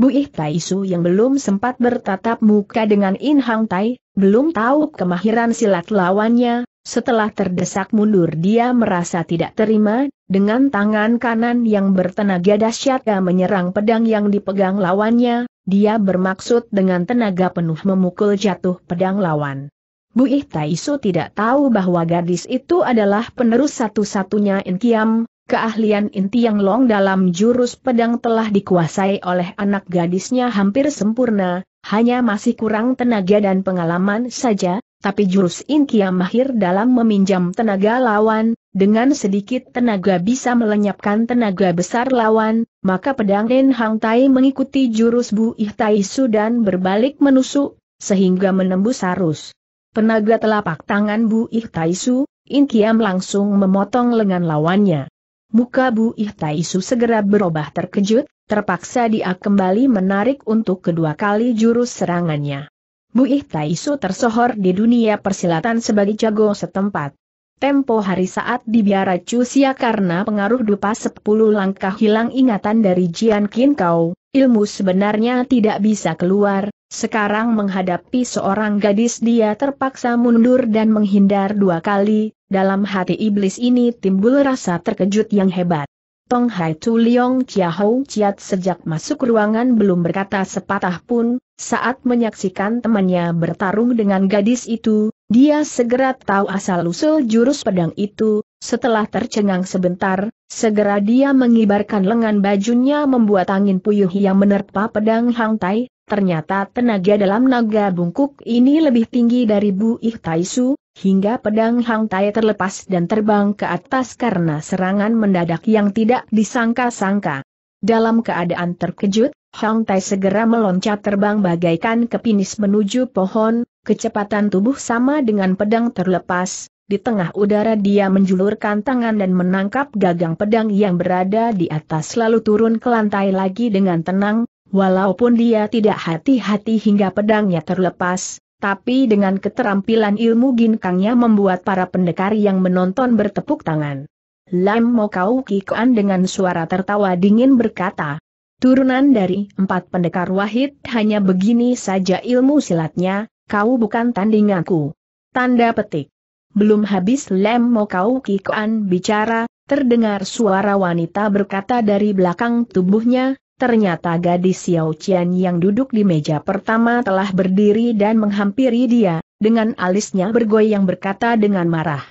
Ih Tai Su yang belum sempat bertatap muka dengan In Hang Tai, belum tahu kemahiran silat lawannya, setelah terdesak mundur dia merasa tidak terima, dengan tangan kanan yang bertenaga dahsyat menyerang pedang yang dipegang lawannya, dia bermaksud dengan tenaga penuh memukul jatuh pedang lawan. Bu Ihtaisu tidak tahu bahwa gadis itu adalah penerus satu-satunya Inkiam, keahlian inti yang Long dalam jurus pedang telah dikuasai oleh anak gadisnya hampir sempurna, hanya masih kurang tenaga dan pengalaman saja, tapi jurus Inkiam mahir dalam meminjam tenaga lawan, dengan sedikit tenaga bisa melenyapkan tenaga besar lawan, maka pedang Den Hang Tai mengikuti jurus Bu Ihtaisu dan berbalik menusuk, sehingga menembus arus. Penaga telapak tangan Bu Ihtaisu, Taisu, In Kiam langsung memotong lengan lawannya. Muka Bu Ihtaisu segera berubah terkejut, terpaksa dia kembali menarik untuk kedua kali jurus serangannya. Bu Ihtaisu tersohor di dunia persilatan sebagai jago setempat. Tempo hari saat di biara Cusia karena pengaruh dupa sepuluh langkah hilang ingatan dari Jian Kin Kau, ilmu sebenarnya tidak bisa keluar, sekarang menghadapi seorang gadis dia terpaksa mundur dan menghindar dua kali, dalam hati iblis ini timbul rasa terkejut yang hebat. Tong Hai Tu Leong Chia Hou Chiat sejak masuk ruangan belum berkata sepatah pun, saat menyaksikan temannya bertarung dengan gadis itu, dia segera tahu asal-usul jurus pedang itu, setelah tercengang sebentar, segera dia mengibarkan lengan bajunya membuat angin puyuh yang menerpa pedang Hang Tai, Ternyata tenaga dalam naga bungkuk ini lebih tinggi dari Bu Ih Taisu, hingga pedang Hang Tai terlepas dan terbang ke atas karena serangan mendadak yang tidak disangka-sangka. Dalam keadaan terkejut, Hang Tai segera meloncat terbang bagaikan kepinis menuju pohon, kecepatan tubuh sama dengan pedang terlepas, di tengah udara dia menjulurkan tangan dan menangkap gagang pedang yang berada di atas lalu turun ke lantai lagi dengan tenang, Walaupun dia tidak hati-hati hingga pedangnya terlepas, tapi dengan keterampilan ilmu ginkangnya membuat para pendekar yang menonton bertepuk tangan. Lam Mokau Kikuan dengan suara tertawa dingin berkata, Turunan dari empat pendekar wahid hanya begini saja ilmu silatnya, kau bukan tandinganku. Tanda petik. Belum habis Lam Mokau Kikuan bicara, terdengar suara wanita berkata dari belakang tubuhnya, Ternyata gadis Xiao Qian yang duduk di meja pertama telah berdiri dan menghampiri dia, dengan alisnya bergoyang berkata dengan marah.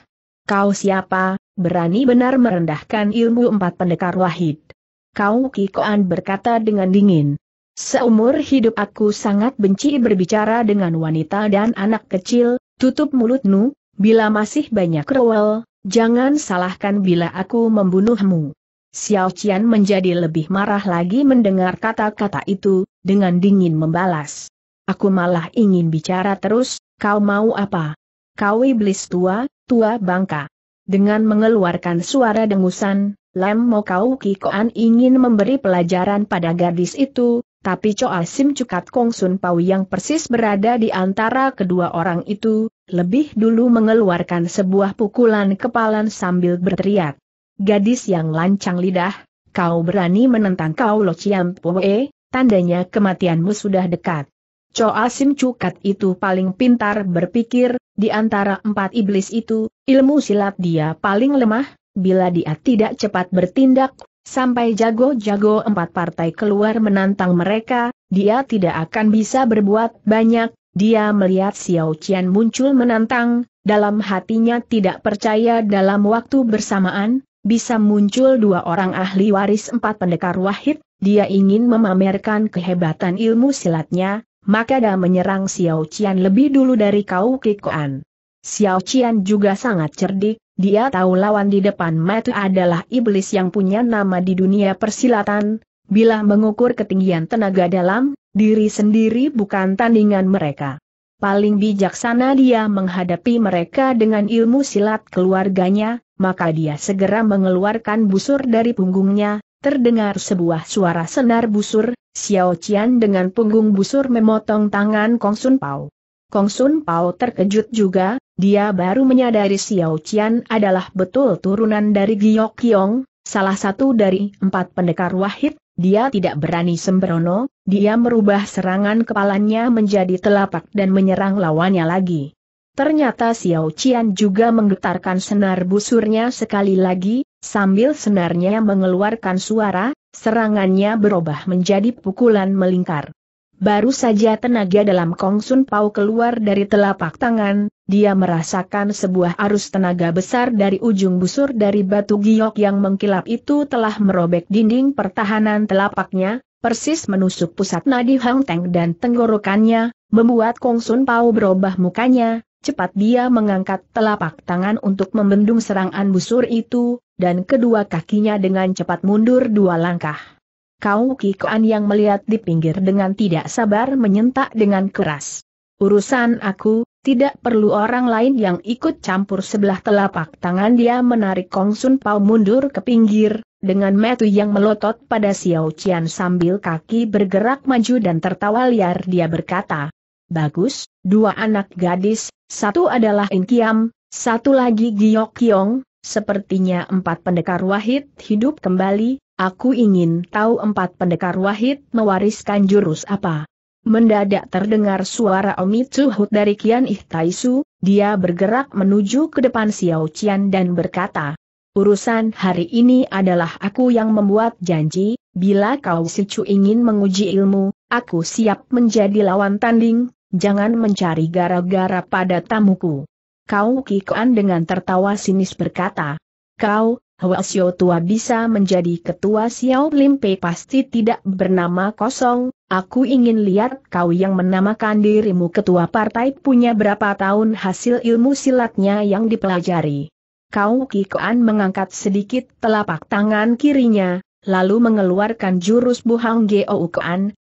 Kau siapa, berani benar merendahkan ilmu empat pendekar wahid. Kau Kikoan berkata dengan dingin. Seumur hidup aku sangat benci berbicara dengan wanita dan anak kecil, tutup mulutmu, bila masih banyak rewel, jangan salahkan bila aku membunuhmu. Xiao Qian menjadi lebih marah lagi mendengar kata-kata itu, dengan dingin membalas. Aku malah ingin bicara terus, kau mau apa? Kau iblis tua, tua bangka. Dengan mengeluarkan suara dengusan, Lem Mokau Kikoan ingin memberi pelajaran pada gadis itu, tapi Choa Sim Cukat Kong Sun Pau yang persis berada di antara kedua orang itu, lebih dulu mengeluarkan sebuah pukulan kepalan sambil berteriak. Gadis yang lancang lidah, kau berani menentang kau Lo ciam poe, tandanya kematianmu sudah dekat. Coa Sim Cukat itu paling pintar berpikir, di antara empat iblis itu, ilmu silat dia paling lemah, bila dia tidak cepat bertindak, sampai jago-jago empat partai keluar menantang mereka, dia tidak akan bisa berbuat banyak, dia melihat Xiao Qian muncul menantang, dalam hatinya tidak percaya dalam waktu bersamaan, bisa muncul dua orang ahli waris empat pendekar wahid, dia ingin memamerkan kehebatan ilmu silatnya, maka dia menyerang Xiao Qian lebih dulu dari Kau Kikoan. Xiao Qian juga sangat cerdik, dia tahu lawan di depan mata adalah iblis yang punya nama di dunia persilatan, bila mengukur ketinggian tenaga dalam, diri sendiri bukan tandingan mereka. Paling bijaksana dia menghadapi mereka dengan ilmu silat keluarganya, maka dia segera mengeluarkan busur dari punggungnya, terdengar sebuah suara senar busur, Xiao Qian dengan punggung busur memotong tangan Kong Sun Pao. Kong Sun Pao terkejut juga, dia baru menyadari Xiao Qian adalah betul turunan dari Giok Kiong, salah satu dari empat pendekar wahid, dia tidak berani sembrono, dia merubah serangan kepalanya menjadi telapak dan menyerang lawannya lagi. Ternyata Xiao Qian juga menggetarkan senar busurnya sekali lagi, sambil senarnya mengeluarkan suara, serangannya berubah menjadi pukulan melingkar. Baru saja tenaga dalam Kong Sun Pao keluar dari telapak tangan, dia merasakan sebuah arus tenaga besar dari ujung busur dari batu giok yang mengkilap itu telah merobek dinding pertahanan telapaknya, persis menusuk pusat nadi Hang Teng dan tenggorokannya, membuat Kong Sun Pao berubah mukanya, Cepat dia mengangkat telapak tangan untuk membendung serangan busur itu, dan kedua kakinya dengan cepat mundur dua langkah. Kau Kikoan yang melihat di pinggir dengan tidak sabar menyentak dengan keras. Urusan aku, tidak perlu orang lain yang ikut campur sebelah telapak tangan dia menarik Kong Sun Pao mundur ke pinggir, dengan metu yang melotot pada Xiao Qian sambil kaki bergerak maju dan tertawa liar dia berkata, Bagus, dua anak gadis, satu adalah Inkiam, satu lagi Giok Kiong, sepertinya empat pendekar wahid hidup kembali, aku ingin tahu empat pendekar wahid mewariskan jurus apa. Mendadak terdengar suara Omi Tsuhut dari Kian Ihtaisu, dia bergerak menuju ke depan Xiao Qian dan berkata, Urusan hari ini adalah aku yang membuat janji, bila kau sicu ingin menguji ilmu, aku siap menjadi lawan tanding, jangan mencari gara-gara pada tamuku. Kau Kikoan dengan tertawa sinis berkata, kau, Hwasyo tua bisa menjadi ketua Xiao Limpe pasti tidak bernama kosong, aku ingin lihat kau yang menamakan dirimu ketua partai punya berapa tahun hasil ilmu silatnya yang dipelajari. Kau Kikoan mengangkat sedikit telapak tangan kirinya, lalu mengeluarkan jurus buhang Geo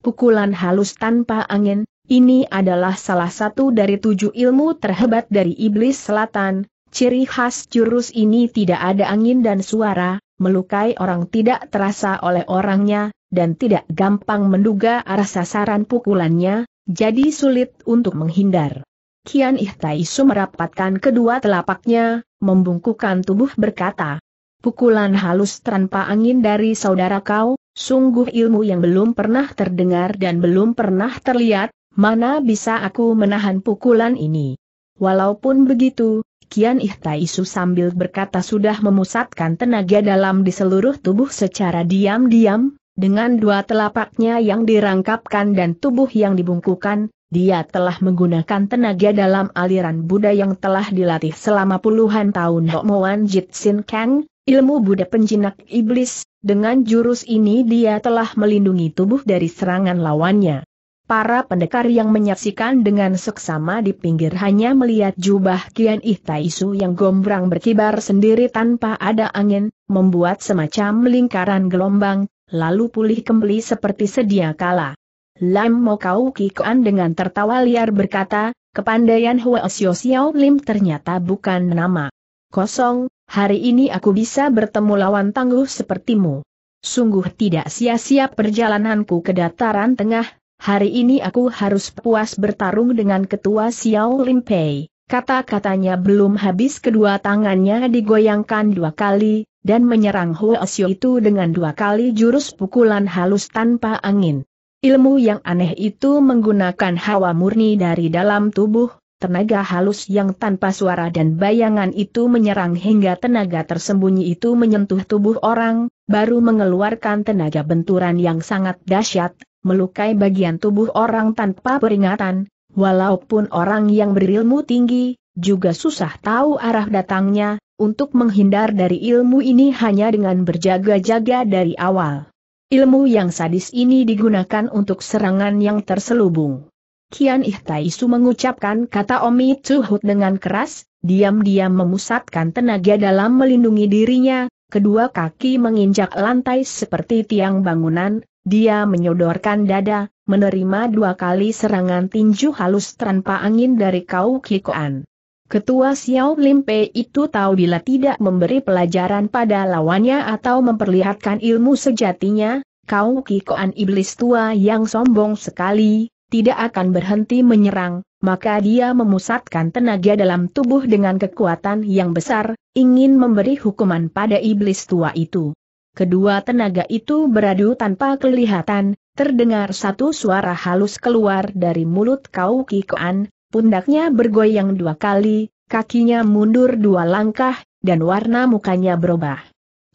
pukulan halus tanpa angin, ini adalah salah satu dari tujuh ilmu terhebat dari Iblis Selatan, ciri khas jurus ini tidak ada angin dan suara, melukai orang tidak terasa oleh orangnya, dan tidak gampang menduga arah sasaran pukulannya, jadi sulit untuk menghindar. Kian Ihtaisu merapatkan kedua telapaknya, membungkukkan tubuh berkata, Pukulan halus tanpa angin dari saudara kau, sungguh ilmu yang belum pernah terdengar dan belum pernah terlihat, Mana bisa aku menahan pukulan ini? Walaupun begitu, Kian Ihtaisu sambil berkata sudah memusatkan tenaga dalam di seluruh tubuh secara diam-diam, dengan dua telapaknya yang dirangkapkan dan tubuh yang dibungkukan, dia telah menggunakan tenaga dalam aliran Buddha yang telah dilatih selama puluhan tahun Bokmoan Jitsin Kang, ilmu Buddha penjinak iblis, dengan jurus ini dia telah melindungi tubuh dari serangan lawannya. Para pendekar yang menyaksikan dengan seksama di pinggir hanya melihat jubah Kian Ihtaisu yang gombrang berkibar sendiri tanpa ada angin, membuat semacam lingkaran gelombang, lalu pulih kembali seperti sedia kala. Lam Mokau Kikoan dengan tertawa liar berkata, kepandaian Hua Xiao Xiao Lim ternyata bukan nama. Kosong, hari ini aku bisa bertemu lawan tangguh sepertimu. Sungguh tidak sia-sia perjalananku ke dataran tengah, Hari ini aku harus puas bertarung dengan ketua Xiao Limpei. Kata-katanya belum habis kedua tangannya digoyangkan dua kali, dan menyerang Huo Xiu itu dengan dua kali jurus pukulan halus tanpa angin. Ilmu yang aneh itu menggunakan hawa murni dari dalam tubuh, tenaga halus yang tanpa suara dan bayangan itu menyerang hingga tenaga tersembunyi itu menyentuh tubuh orang, baru mengeluarkan tenaga benturan yang sangat dahsyat, melukai bagian tubuh orang tanpa peringatan, walaupun orang yang berilmu tinggi, juga susah tahu arah datangnya, untuk menghindar dari ilmu ini hanya dengan berjaga-jaga dari awal. Ilmu yang sadis ini digunakan untuk serangan yang terselubung. Kian Ihtaisu mengucapkan kata Omi Tsuhut dengan keras, diam-diam memusatkan tenaga dalam melindungi dirinya, kedua kaki menginjak lantai seperti tiang bangunan, dia menyodorkan dada, menerima dua kali serangan tinju halus tanpa angin dari Kau Kikoan. Ketua Xiao Limpe itu tahu bila tidak memberi pelajaran pada lawannya atau memperlihatkan ilmu sejatinya, Kau Kikoan iblis tua yang sombong sekali, tidak akan berhenti menyerang, maka dia memusatkan tenaga dalam tubuh dengan kekuatan yang besar, ingin memberi hukuman pada iblis tua itu. Kedua tenaga itu beradu tanpa kelihatan, terdengar satu suara halus keluar dari mulut Kau Kikoan, pundaknya bergoyang dua kali, kakinya mundur dua langkah, dan warna mukanya berubah.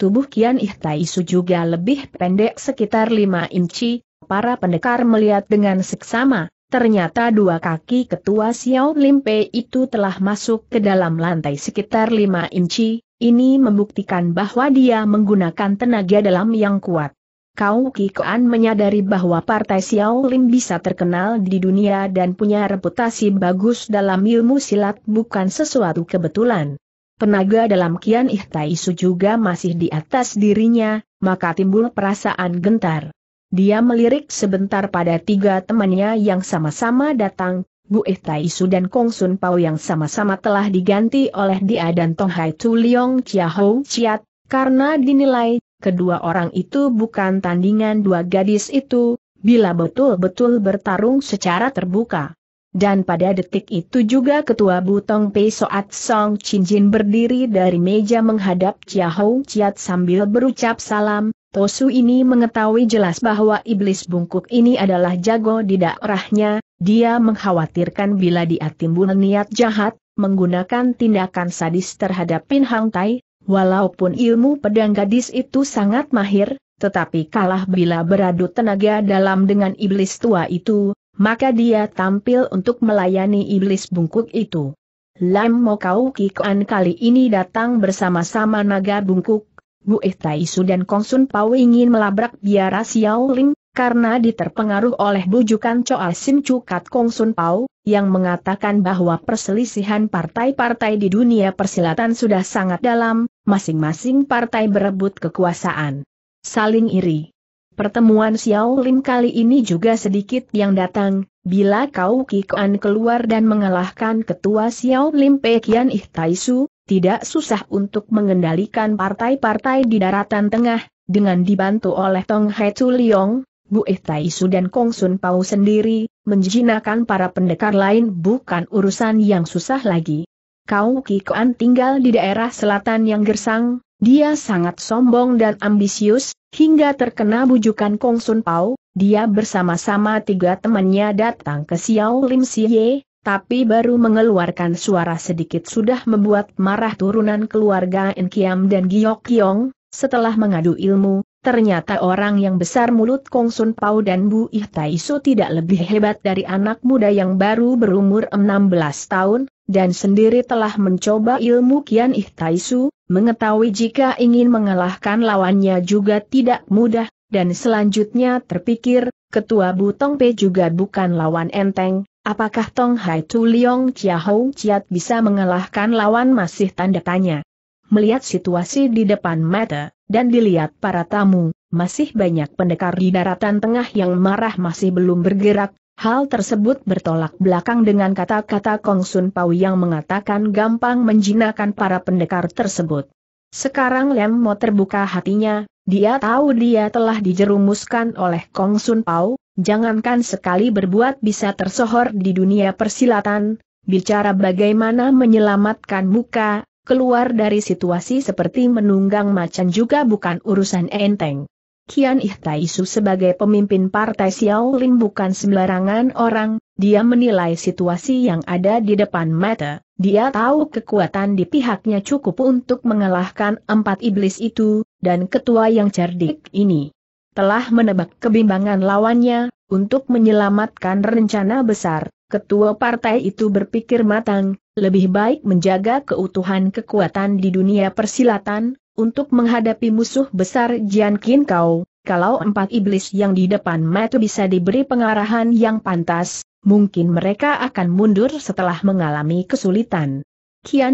Tubuh Kian Ihtaisu juga lebih pendek sekitar lima inci, para pendekar melihat dengan seksama, ternyata dua kaki ketua Xiao Limpe itu telah masuk ke dalam lantai sekitar lima inci, ini membuktikan bahwa dia menggunakan tenaga dalam yang kuat. Kau Kikoan menyadari bahwa Partai Xiao Lim bisa terkenal di dunia dan punya reputasi bagus dalam ilmu silat bukan sesuatu kebetulan. Penaga dalam Kian Ih juga masih di atas dirinya, maka timbul perasaan gentar. Dia melirik sebentar pada tiga temannya yang sama-sama datang, Bu Tai Su dan Kong Sun Pao yang sama-sama telah diganti oleh dia dan Tong Hai Tu Leong Chia Ho Chiat, karena dinilai, kedua orang itu bukan tandingan dua gadis itu, bila betul-betul bertarung secara terbuka. Dan pada detik itu juga ketua Butong Pei Soat Song Chin Jin berdiri dari meja menghadap Chia Ho Chiat sambil berucap salam, Tosu ini mengetahui jelas bahwa iblis bungkuk ini adalah jago di daerahnya, dia mengkhawatirkan bila dia timbul niat jahat, menggunakan tindakan sadis terhadap Pin Hang Tai, walaupun ilmu pedang gadis itu sangat mahir, tetapi kalah bila beradu tenaga dalam dengan iblis tua itu, maka dia tampil untuk melayani iblis bungkuk itu. Lam Mokau Kikuan kali ini datang bersama-sama naga bungkuk, Bu Ihtaisu dan Kongsun Pau ingin melabrak biara Xiao Ling, karena diterpengaruh oleh bujukan Choa Sin Cukat Kong Sun yang mengatakan bahwa perselisihan partai-partai di dunia persilatan sudah sangat dalam, masing-masing partai berebut kekuasaan. Saling iri. Pertemuan Xiao Lim kali ini juga sedikit yang datang, bila Kau Kikuan keluar dan mengalahkan ketua Xiao Lim Pekian Ihtaisu? tidak susah untuk mengendalikan partai-partai di daratan tengah, dengan dibantu oleh Tong He Chu Liong, Bu Eh dan Kong Sun Pau sendiri, menjinakkan para pendekar lain bukan urusan yang susah lagi. Kau Kikoan tinggal di daerah selatan yang gersang, dia sangat sombong dan ambisius, hingga terkena bujukan Kong Sun Pau, dia bersama-sama tiga temannya datang ke Xiao Lim Siye, tapi baru mengeluarkan suara sedikit sudah membuat marah turunan keluarga Enkiam dan Giok Kiong, setelah mengadu ilmu, ternyata orang yang besar mulut Kongsun Pau dan Bu Ih Su tidak lebih hebat dari anak muda yang baru berumur 16 tahun, dan sendiri telah mencoba ilmu Kian Ih Su, mengetahui jika ingin mengalahkan lawannya juga tidak mudah, dan selanjutnya terpikir, Ketua Butong P juga bukan lawan enteng, Apakah Tong Hai Tu Leong Chia Chiat bisa mengalahkan lawan masih tanda tanya. Melihat situasi di depan mata, dan dilihat para tamu, masih banyak pendekar di daratan tengah yang marah masih belum bergerak, hal tersebut bertolak belakang dengan kata-kata Kong Sun Pau yang mengatakan gampang menjinakkan para pendekar tersebut. Sekarang Lem mau terbuka hatinya, dia tahu dia telah dijerumuskan oleh Kong Sun Pau, jangankan sekali berbuat bisa tersohor di dunia persilatan, bicara bagaimana menyelamatkan muka, keluar dari situasi seperti menunggang macan juga bukan urusan enteng. Kian Ihtaisu sebagai pemimpin partai Xiaolin bukan sembarangan orang, dia menilai situasi yang ada di depan mata, dia tahu kekuatan di pihaknya cukup untuk mengalahkan empat iblis itu, dan ketua yang cerdik ini telah menebak kebimbangan lawannya, untuk menyelamatkan rencana besar, ketua partai itu berpikir matang, lebih baik menjaga keutuhan kekuatan di dunia persilatan, untuk menghadapi musuh besar Jian Kin Kau. Kalau empat iblis yang di depan mata bisa diberi pengarahan yang pantas, mungkin mereka akan mundur setelah mengalami kesulitan. Kian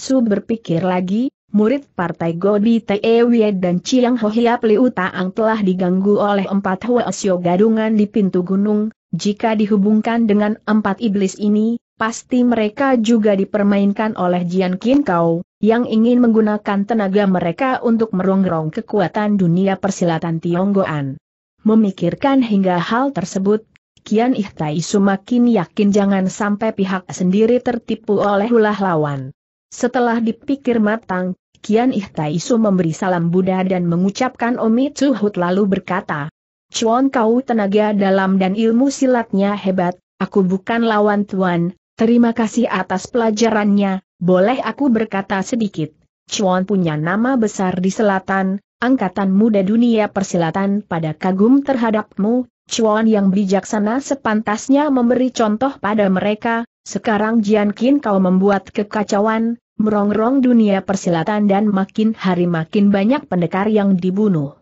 Su berpikir lagi, murid partai Godi Tewie dan Chiang Hohia Liu Taang telah diganggu oleh empat Hoesyo gadungan di pintu gunung, jika dihubungkan dengan empat iblis ini, pasti mereka juga dipermainkan oleh Jian Qin Kau, yang ingin menggunakan tenaga mereka untuk merongrong kekuatan dunia persilatan Tionggoan. Memikirkan hingga hal tersebut, Kian Ihtai semakin yakin jangan sampai pihak sendiri tertipu oleh ulah lawan. Setelah dipikir matang, Kian Ihtaisu memberi salam Buddha dan mengucapkan Hut lalu berkata, Cuan kau tenaga dalam dan ilmu silatnya hebat, aku bukan lawan tuan, terima kasih atas pelajarannya, boleh aku berkata sedikit. Cuan punya nama besar di selatan, angkatan muda dunia persilatan pada kagum terhadapmu, Chuan yang bijaksana sepantasnya memberi contoh pada mereka, sekarang Jian Qin kau membuat kekacauan, merongrong dunia persilatan dan makin hari makin banyak pendekar yang dibunuh.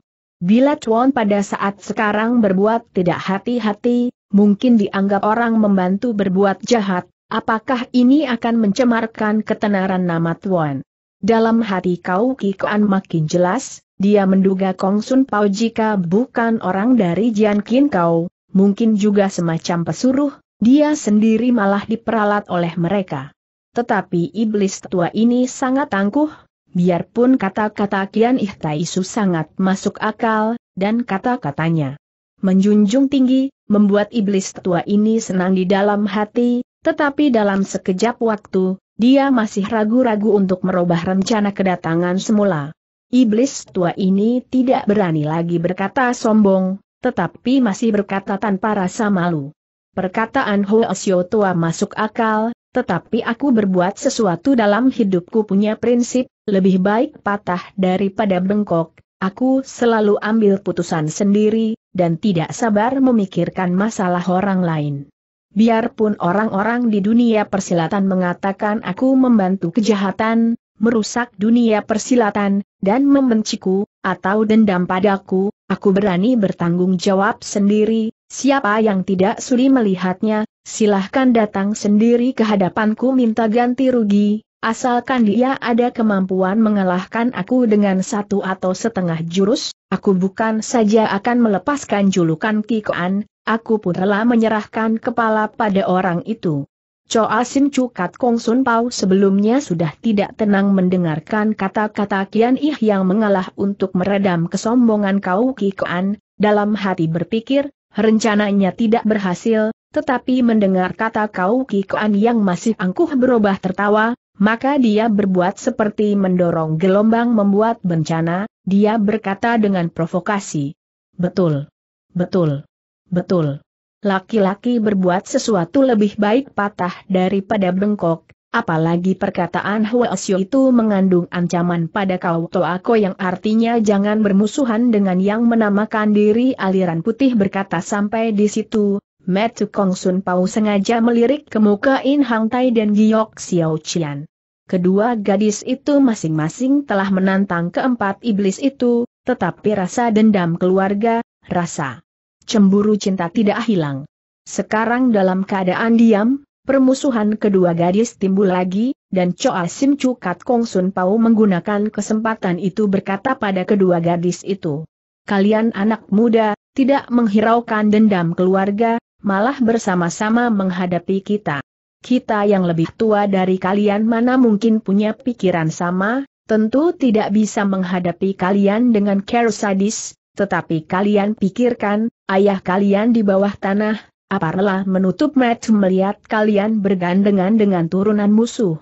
Bila Chuan pada saat sekarang berbuat tidak hati-hati, mungkin dianggap orang membantu berbuat jahat, apakah ini akan mencemarkan ketenaran nama Tuan? Dalam hati Kau Kikoan makin jelas, dia menduga Kong Sun Pao jika bukan orang dari Jian Qin Kau, mungkin juga semacam pesuruh, dia sendiri malah diperalat oleh mereka. Tetapi iblis tua ini sangat tangguh, biarpun kata-kata Kian Ihtaisu sangat masuk akal, dan kata-katanya menjunjung tinggi, membuat iblis tua ini senang di dalam hati, tetapi dalam sekejap waktu, dia masih ragu-ragu untuk merubah rencana kedatangan semula. Iblis tua ini tidak berani lagi berkata sombong, tetapi masih berkata tanpa rasa malu. Perkataan Hoesyo tua masuk akal, tetapi aku berbuat sesuatu dalam hidupku punya prinsip, lebih baik patah daripada bengkok, aku selalu ambil putusan sendiri, dan tidak sabar memikirkan masalah orang lain. Biarpun orang-orang di dunia persilatan mengatakan aku membantu kejahatan, merusak dunia persilatan, dan membenciku, atau dendam padaku, aku berani bertanggung jawab sendiri, siapa yang tidak sudi melihatnya, silahkan datang sendiri ke hadapanku minta ganti rugi, asalkan dia ada kemampuan mengalahkan aku dengan satu atau setengah jurus, aku bukan saja akan melepaskan julukan Kikoan, aku pun rela menyerahkan kepala pada orang itu. Choa Sim Cukat Kong Sun Pau sebelumnya sudah tidak tenang mendengarkan kata-kata Kian Ih yang mengalah untuk meredam kesombongan kau Kikoan, dalam hati berpikir, rencananya tidak berhasil, tetapi mendengar kata Kau Kikoan yang masih angkuh berubah tertawa, maka dia berbuat seperti mendorong gelombang membuat bencana, dia berkata dengan provokasi. Betul. Betul. Betul. Laki-laki berbuat sesuatu lebih baik patah daripada bengkok, Apalagi perkataan Huasyo itu mengandung ancaman pada kau Toako yang artinya jangan bermusuhan dengan yang menamakan diri aliran putih berkata sampai di situ, Metu Kong Sun Pau sengaja melirik ke muka In Hang Tai dan Giok Xiao Qian. Kedua gadis itu masing-masing telah menantang keempat iblis itu, tetapi rasa dendam keluarga, rasa cemburu cinta tidak hilang. Sekarang dalam keadaan diam, permusuhan kedua gadis timbul lagi, dan Choa Sim Cukat Kong Sun Pau menggunakan kesempatan itu berkata pada kedua gadis itu. Kalian anak muda, tidak menghiraukan dendam keluarga, malah bersama-sama menghadapi kita. Kita yang lebih tua dari kalian mana mungkin punya pikiran sama, tentu tidak bisa menghadapi kalian dengan care tetapi kalian pikirkan, ayah kalian di bawah tanah, aparlah menutup mata melihat kalian bergandengan dengan turunan musuh.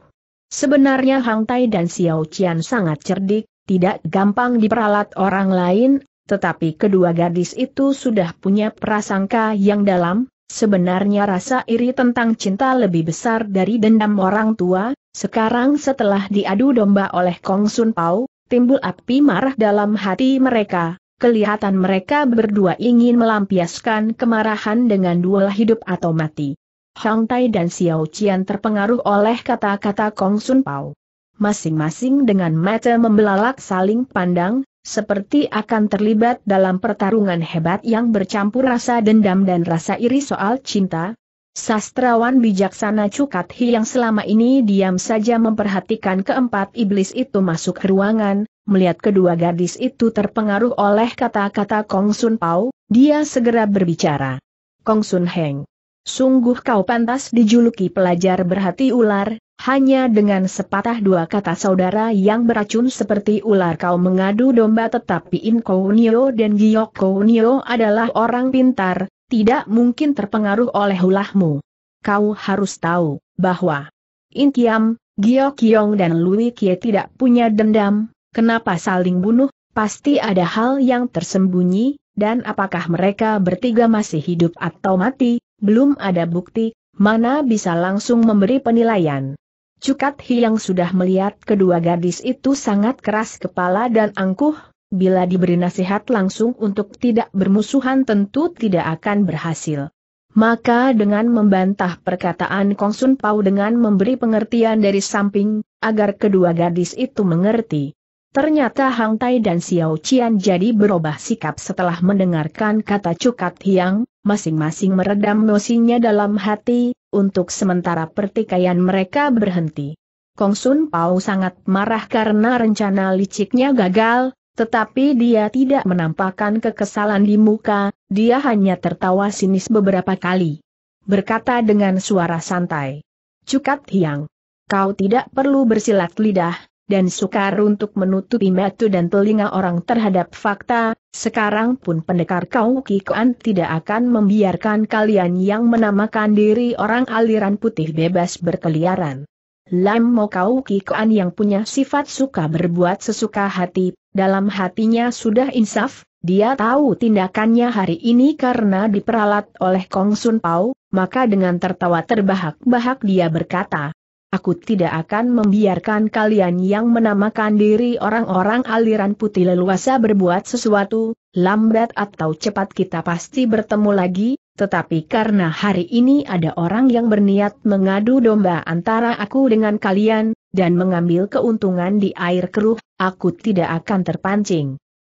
Sebenarnya Hang Tai dan Xiao Qian sangat cerdik, tidak gampang diperalat orang lain, tetapi kedua gadis itu sudah punya prasangka yang dalam, Sebenarnya rasa iri tentang cinta lebih besar dari dendam orang tua, sekarang setelah diadu domba oleh Kong Sun Pao, timbul api marah dalam hati mereka. Kelihatan mereka berdua ingin melampiaskan kemarahan dengan duel hidup atau mati. Hong Tai dan Xiao Qian terpengaruh oleh kata-kata Kong Sun Pao. Masing-masing dengan mata membelalak saling pandang, seperti akan terlibat dalam pertarungan hebat yang bercampur rasa dendam dan rasa iri soal cinta. Sastrawan bijaksana Cukathi yang selama ini diam saja memperhatikan keempat iblis itu masuk ke ruangan, melihat kedua gadis itu terpengaruh oleh kata-kata Kong Sun Pao, dia segera berbicara. Kong Sun Heng, Sungguh kau pantas dijuluki pelajar berhati ular, hanya dengan sepatah dua kata saudara yang beracun seperti ular kau mengadu domba tetapi Inkounio dan Giyokounio adalah orang pintar, tidak mungkin terpengaruh oleh ulahmu. Kau harus tahu, bahwa Inkiam, Giyokyong dan Lui Kie tidak punya dendam, kenapa saling bunuh, pasti ada hal yang tersembunyi, dan apakah mereka bertiga masih hidup atau mati, belum ada bukti, mana bisa langsung memberi penilaian. Cukat yang sudah melihat kedua gadis itu sangat keras kepala dan angkuh, bila diberi nasihat langsung untuk tidak bermusuhan tentu tidak akan berhasil. Maka dengan membantah perkataan Kong Sun Pau dengan memberi pengertian dari samping, agar kedua gadis itu mengerti. Ternyata Hang Tai dan Xiao Qian jadi berubah sikap setelah mendengarkan kata Cukat Hiang, masing-masing meredam emosinya dalam hati, untuk sementara pertikaian mereka berhenti. Kong Sun Pao sangat marah karena rencana liciknya gagal, tetapi dia tidak menampakkan kekesalan di muka, dia hanya tertawa sinis beberapa kali. Berkata dengan suara santai, Cukat Hiang, kau tidak perlu bersilat lidah, dan sukar untuk menutupi mata dan telinga orang terhadap fakta, sekarang pun pendekar kau Kikuan tidak akan membiarkan kalian yang menamakan diri orang aliran putih bebas berkeliaran. Lam Mo Kau Kikuan yang punya sifat suka berbuat sesuka hati, dalam hatinya sudah insaf, dia tahu tindakannya hari ini karena diperalat oleh Kong Sun Pao, maka dengan tertawa terbahak-bahak dia berkata, Aku tidak akan membiarkan kalian yang menamakan diri orang-orang aliran putih leluasa berbuat sesuatu, lambat atau cepat kita pasti bertemu lagi, tetapi karena hari ini ada orang yang berniat mengadu domba antara aku dengan kalian, dan mengambil keuntungan di air keruh, aku tidak akan terpancing.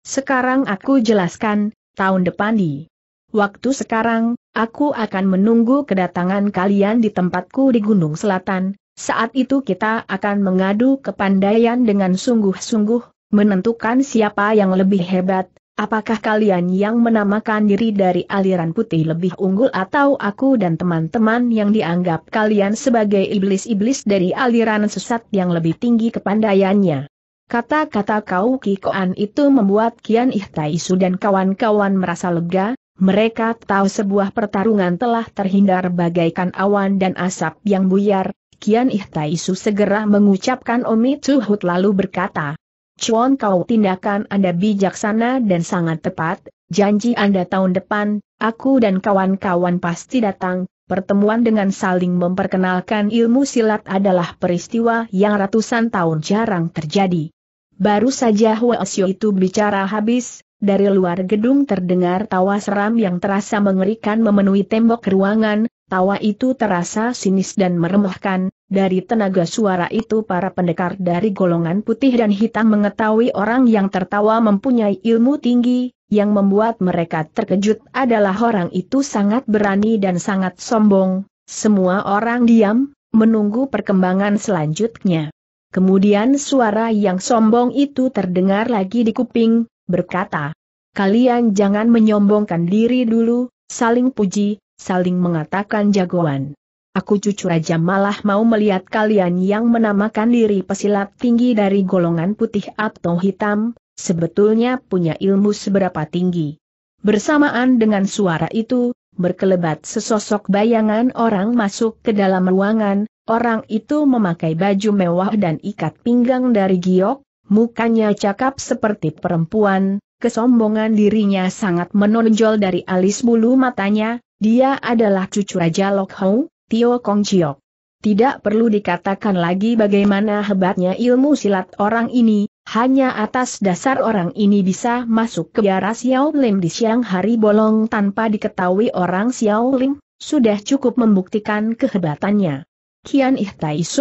Sekarang aku jelaskan, tahun depan di waktu sekarang, aku akan menunggu kedatangan kalian di tempatku di Gunung Selatan, saat itu kita akan mengadu kepandaian dengan sungguh-sungguh, menentukan siapa yang lebih hebat, apakah kalian yang menamakan diri dari aliran putih lebih unggul atau aku dan teman-teman yang dianggap kalian sebagai iblis-iblis dari aliran sesat yang lebih tinggi kepandaiannya. Kata-kata kau Kikoan itu membuat Kian Ihtaisu dan kawan-kawan merasa lega, mereka tahu sebuah pertarungan telah terhindar bagaikan awan dan asap yang buyar, Kian Ihtaisu segera mengucapkan Omi Hut lalu berkata, Chuan kau tindakan Anda bijaksana dan sangat tepat, janji Anda tahun depan, aku dan kawan-kawan pasti datang, pertemuan dengan saling memperkenalkan ilmu silat adalah peristiwa yang ratusan tahun jarang terjadi. Baru saja Xiu itu bicara habis, dari luar gedung terdengar tawa seram yang terasa mengerikan memenuhi tembok ruangan, Tawa itu terasa sinis dan meremehkan, dari tenaga suara itu para pendekar dari golongan putih dan hitam mengetahui orang yang tertawa mempunyai ilmu tinggi, yang membuat mereka terkejut adalah orang itu sangat berani dan sangat sombong, semua orang diam, menunggu perkembangan selanjutnya. Kemudian suara yang sombong itu terdengar lagi di kuping, berkata, Kalian jangan menyombongkan diri dulu, saling puji, saling mengatakan jagoan. Aku cucu raja malah mau melihat kalian yang menamakan diri pesilat tinggi dari golongan putih atau hitam, sebetulnya punya ilmu seberapa tinggi. Bersamaan dengan suara itu, berkelebat sesosok bayangan orang masuk ke dalam ruangan, orang itu memakai baju mewah dan ikat pinggang dari giok, mukanya cakap seperti perempuan, kesombongan dirinya sangat menonjol dari alis bulu matanya, dia adalah cucu Raja Lok Hong, Tio Kong Chiok. Tidak perlu dikatakan lagi bagaimana hebatnya ilmu silat orang ini, hanya atas dasar orang ini bisa masuk ke biara Xiao Lim di siang hari bolong tanpa diketahui orang Xiao Lim, sudah cukup membuktikan kehebatannya. Kian Ih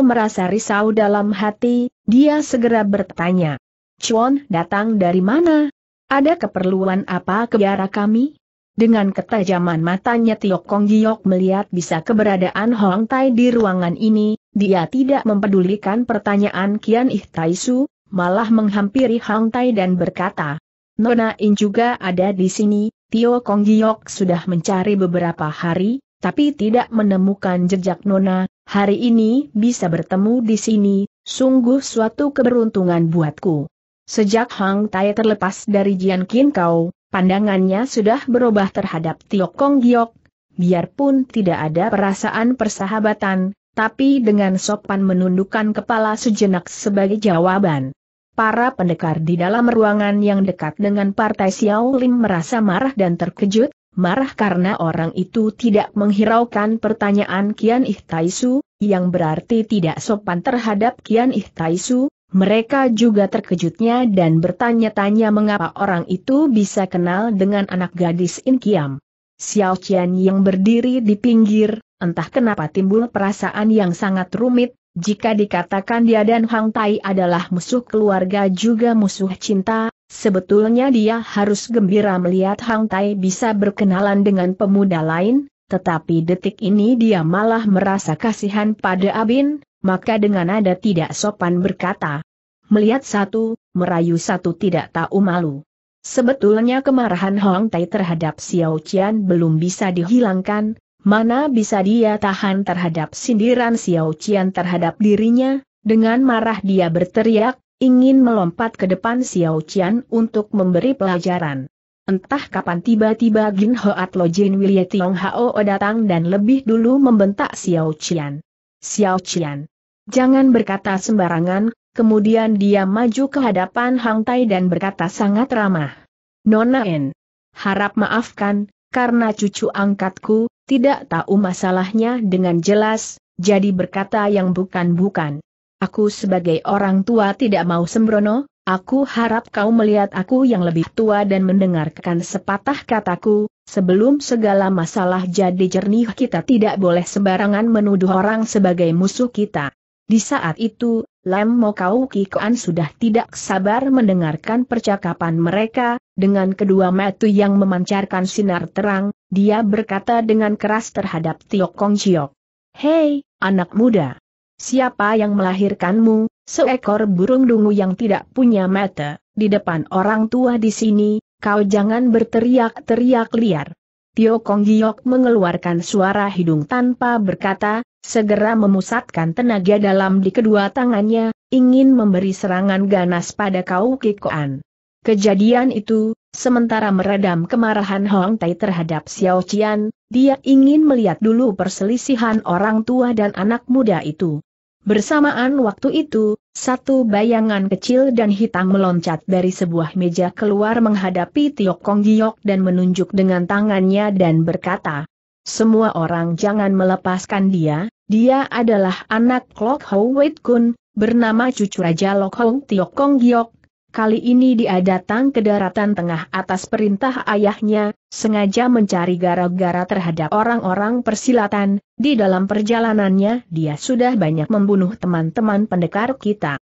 merasa risau dalam hati, dia segera bertanya. Chuan datang dari mana? Ada keperluan apa ke biara kami? Dengan ketajaman matanya Tio Kong Giok melihat bisa keberadaan Hong Tai di ruangan ini, dia tidak mempedulikan pertanyaan Kian Ih Su, malah menghampiri Hong Tai dan berkata, Nona In juga ada di sini, Tio Kong Giok sudah mencari beberapa hari, tapi tidak menemukan jejak Nona, hari ini bisa bertemu di sini, sungguh suatu keberuntungan buatku. Sejak Hang Tai terlepas dari Jian Qin Kau, pandangannya sudah berubah terhadap Tiokong Kong Giok. Biarpun tidak ada perasaan persahabatan, tapi dengan sopan menundukkan kepala sejenak sebagai jawaban. Para pendekar di dalam ruangan yang dekat dengan Partai Xiao Lim merasa marah dan terkejut, marah karena orang itu tidak menghiraukan pertanyaan Kian Ihtaisu, yang berarti tidak sopan terhadap Kian Ihtaisu, mereka juga terkejutnya dan bertanya-tanya mengapa orang itu bisa kenal dengan anak gadis Inkiam. Xiao Qian yang berdiri di pinggir, entah kenapa timbul perasaan yang sangat rumit, jika dikatakan dia dan Hang Tai adalah musuh keluarga juga musuh cinta, sebetulnya dia harus gembira melihat Hang Tai bisa berkenalan dengan pemuda lain, tetapi detik ini dia malah merasa kasihan pada Abin, maka dengan nada tidak sopan berkata. Melihat satu, merayu satu tidak tahu malu. Sebetulnya kemarahan Hong Tai terhadap Xiao Qian belum bisa dihilangkan, mana bisa dia tahan terhadap sindiran Xiao Qian terhadap dirinya, dengan marah dia berteriak, ingin melompat ke depan Xiao Qian untuk memberi pelajaran. Entah kapan tiba-tiba Gin At Lo Jin Wilye Tiong Hao datang dan lebih dulu membentak Xiao Qian. Xiao Qian, Jangan berkata sembarangan, kemudian dia maju ke hadapan Hang Tai dan berkata sangat ramah. Nona En, harap maafkan, karena cucu angkatku, tidak tahu masalahnya dengan jelas, jadi berkata yang bukan-bukan. Aku sebagai orang tua tidak mau sembrono, Aku harap kau melihat aku yang lebih tua dan mendengarkan sepatah kataku, sebelum segala masalah jadi jernih kita tidak boleh sembarangan menuduh orang sebagai musuh kita. Di saat itu, Lem Mokau Kikoan sudah tidak sabar mendengarkan percakapan mereka, dengan kedua metu yang memancarkan sinar terang, dia berkata dengan keras terhadap Tio Kong Chiok. Hei, anak muda! Siapa yang melahirkanmu, seekor burung dungu yang tidak punya mata, di depan orang tua di sini, kau jangan berteriak-teriak liar. Tio Kong Giok mengeluarkan suara hidung tanpa berkata, segera memusatkan tenaga dalam di kedua tangannya, ingin memberi serangan ganas pada Kau Kikoan. Kejadian itu, sementara meredam kemarahan Hong Tai terhadap Xiao Qian, dia ingin melihat dulu perselisihan orang tua dan anak muda itu. Bersamaan waktu itu, satu bayangan kecil dan hitam meloncat dari sebuah meja keluar menghadapi Tiok Kong Giok dan menunjuk dengan tangannya dan berkata, Semua orang jangan melepaskan dia, dia adalah anak Lok Ho Wait Kun, bernama cucu Raja Lok Hong Tiok Kong Giok, Kali ini dia datang ke daratan tengah atas perintah ayahnya, sengaja mencari gara-gara terhadap orang-orang persilatan, di dalam perjalanannya dia sudah banyak membunuh teman-teman pendekar kita.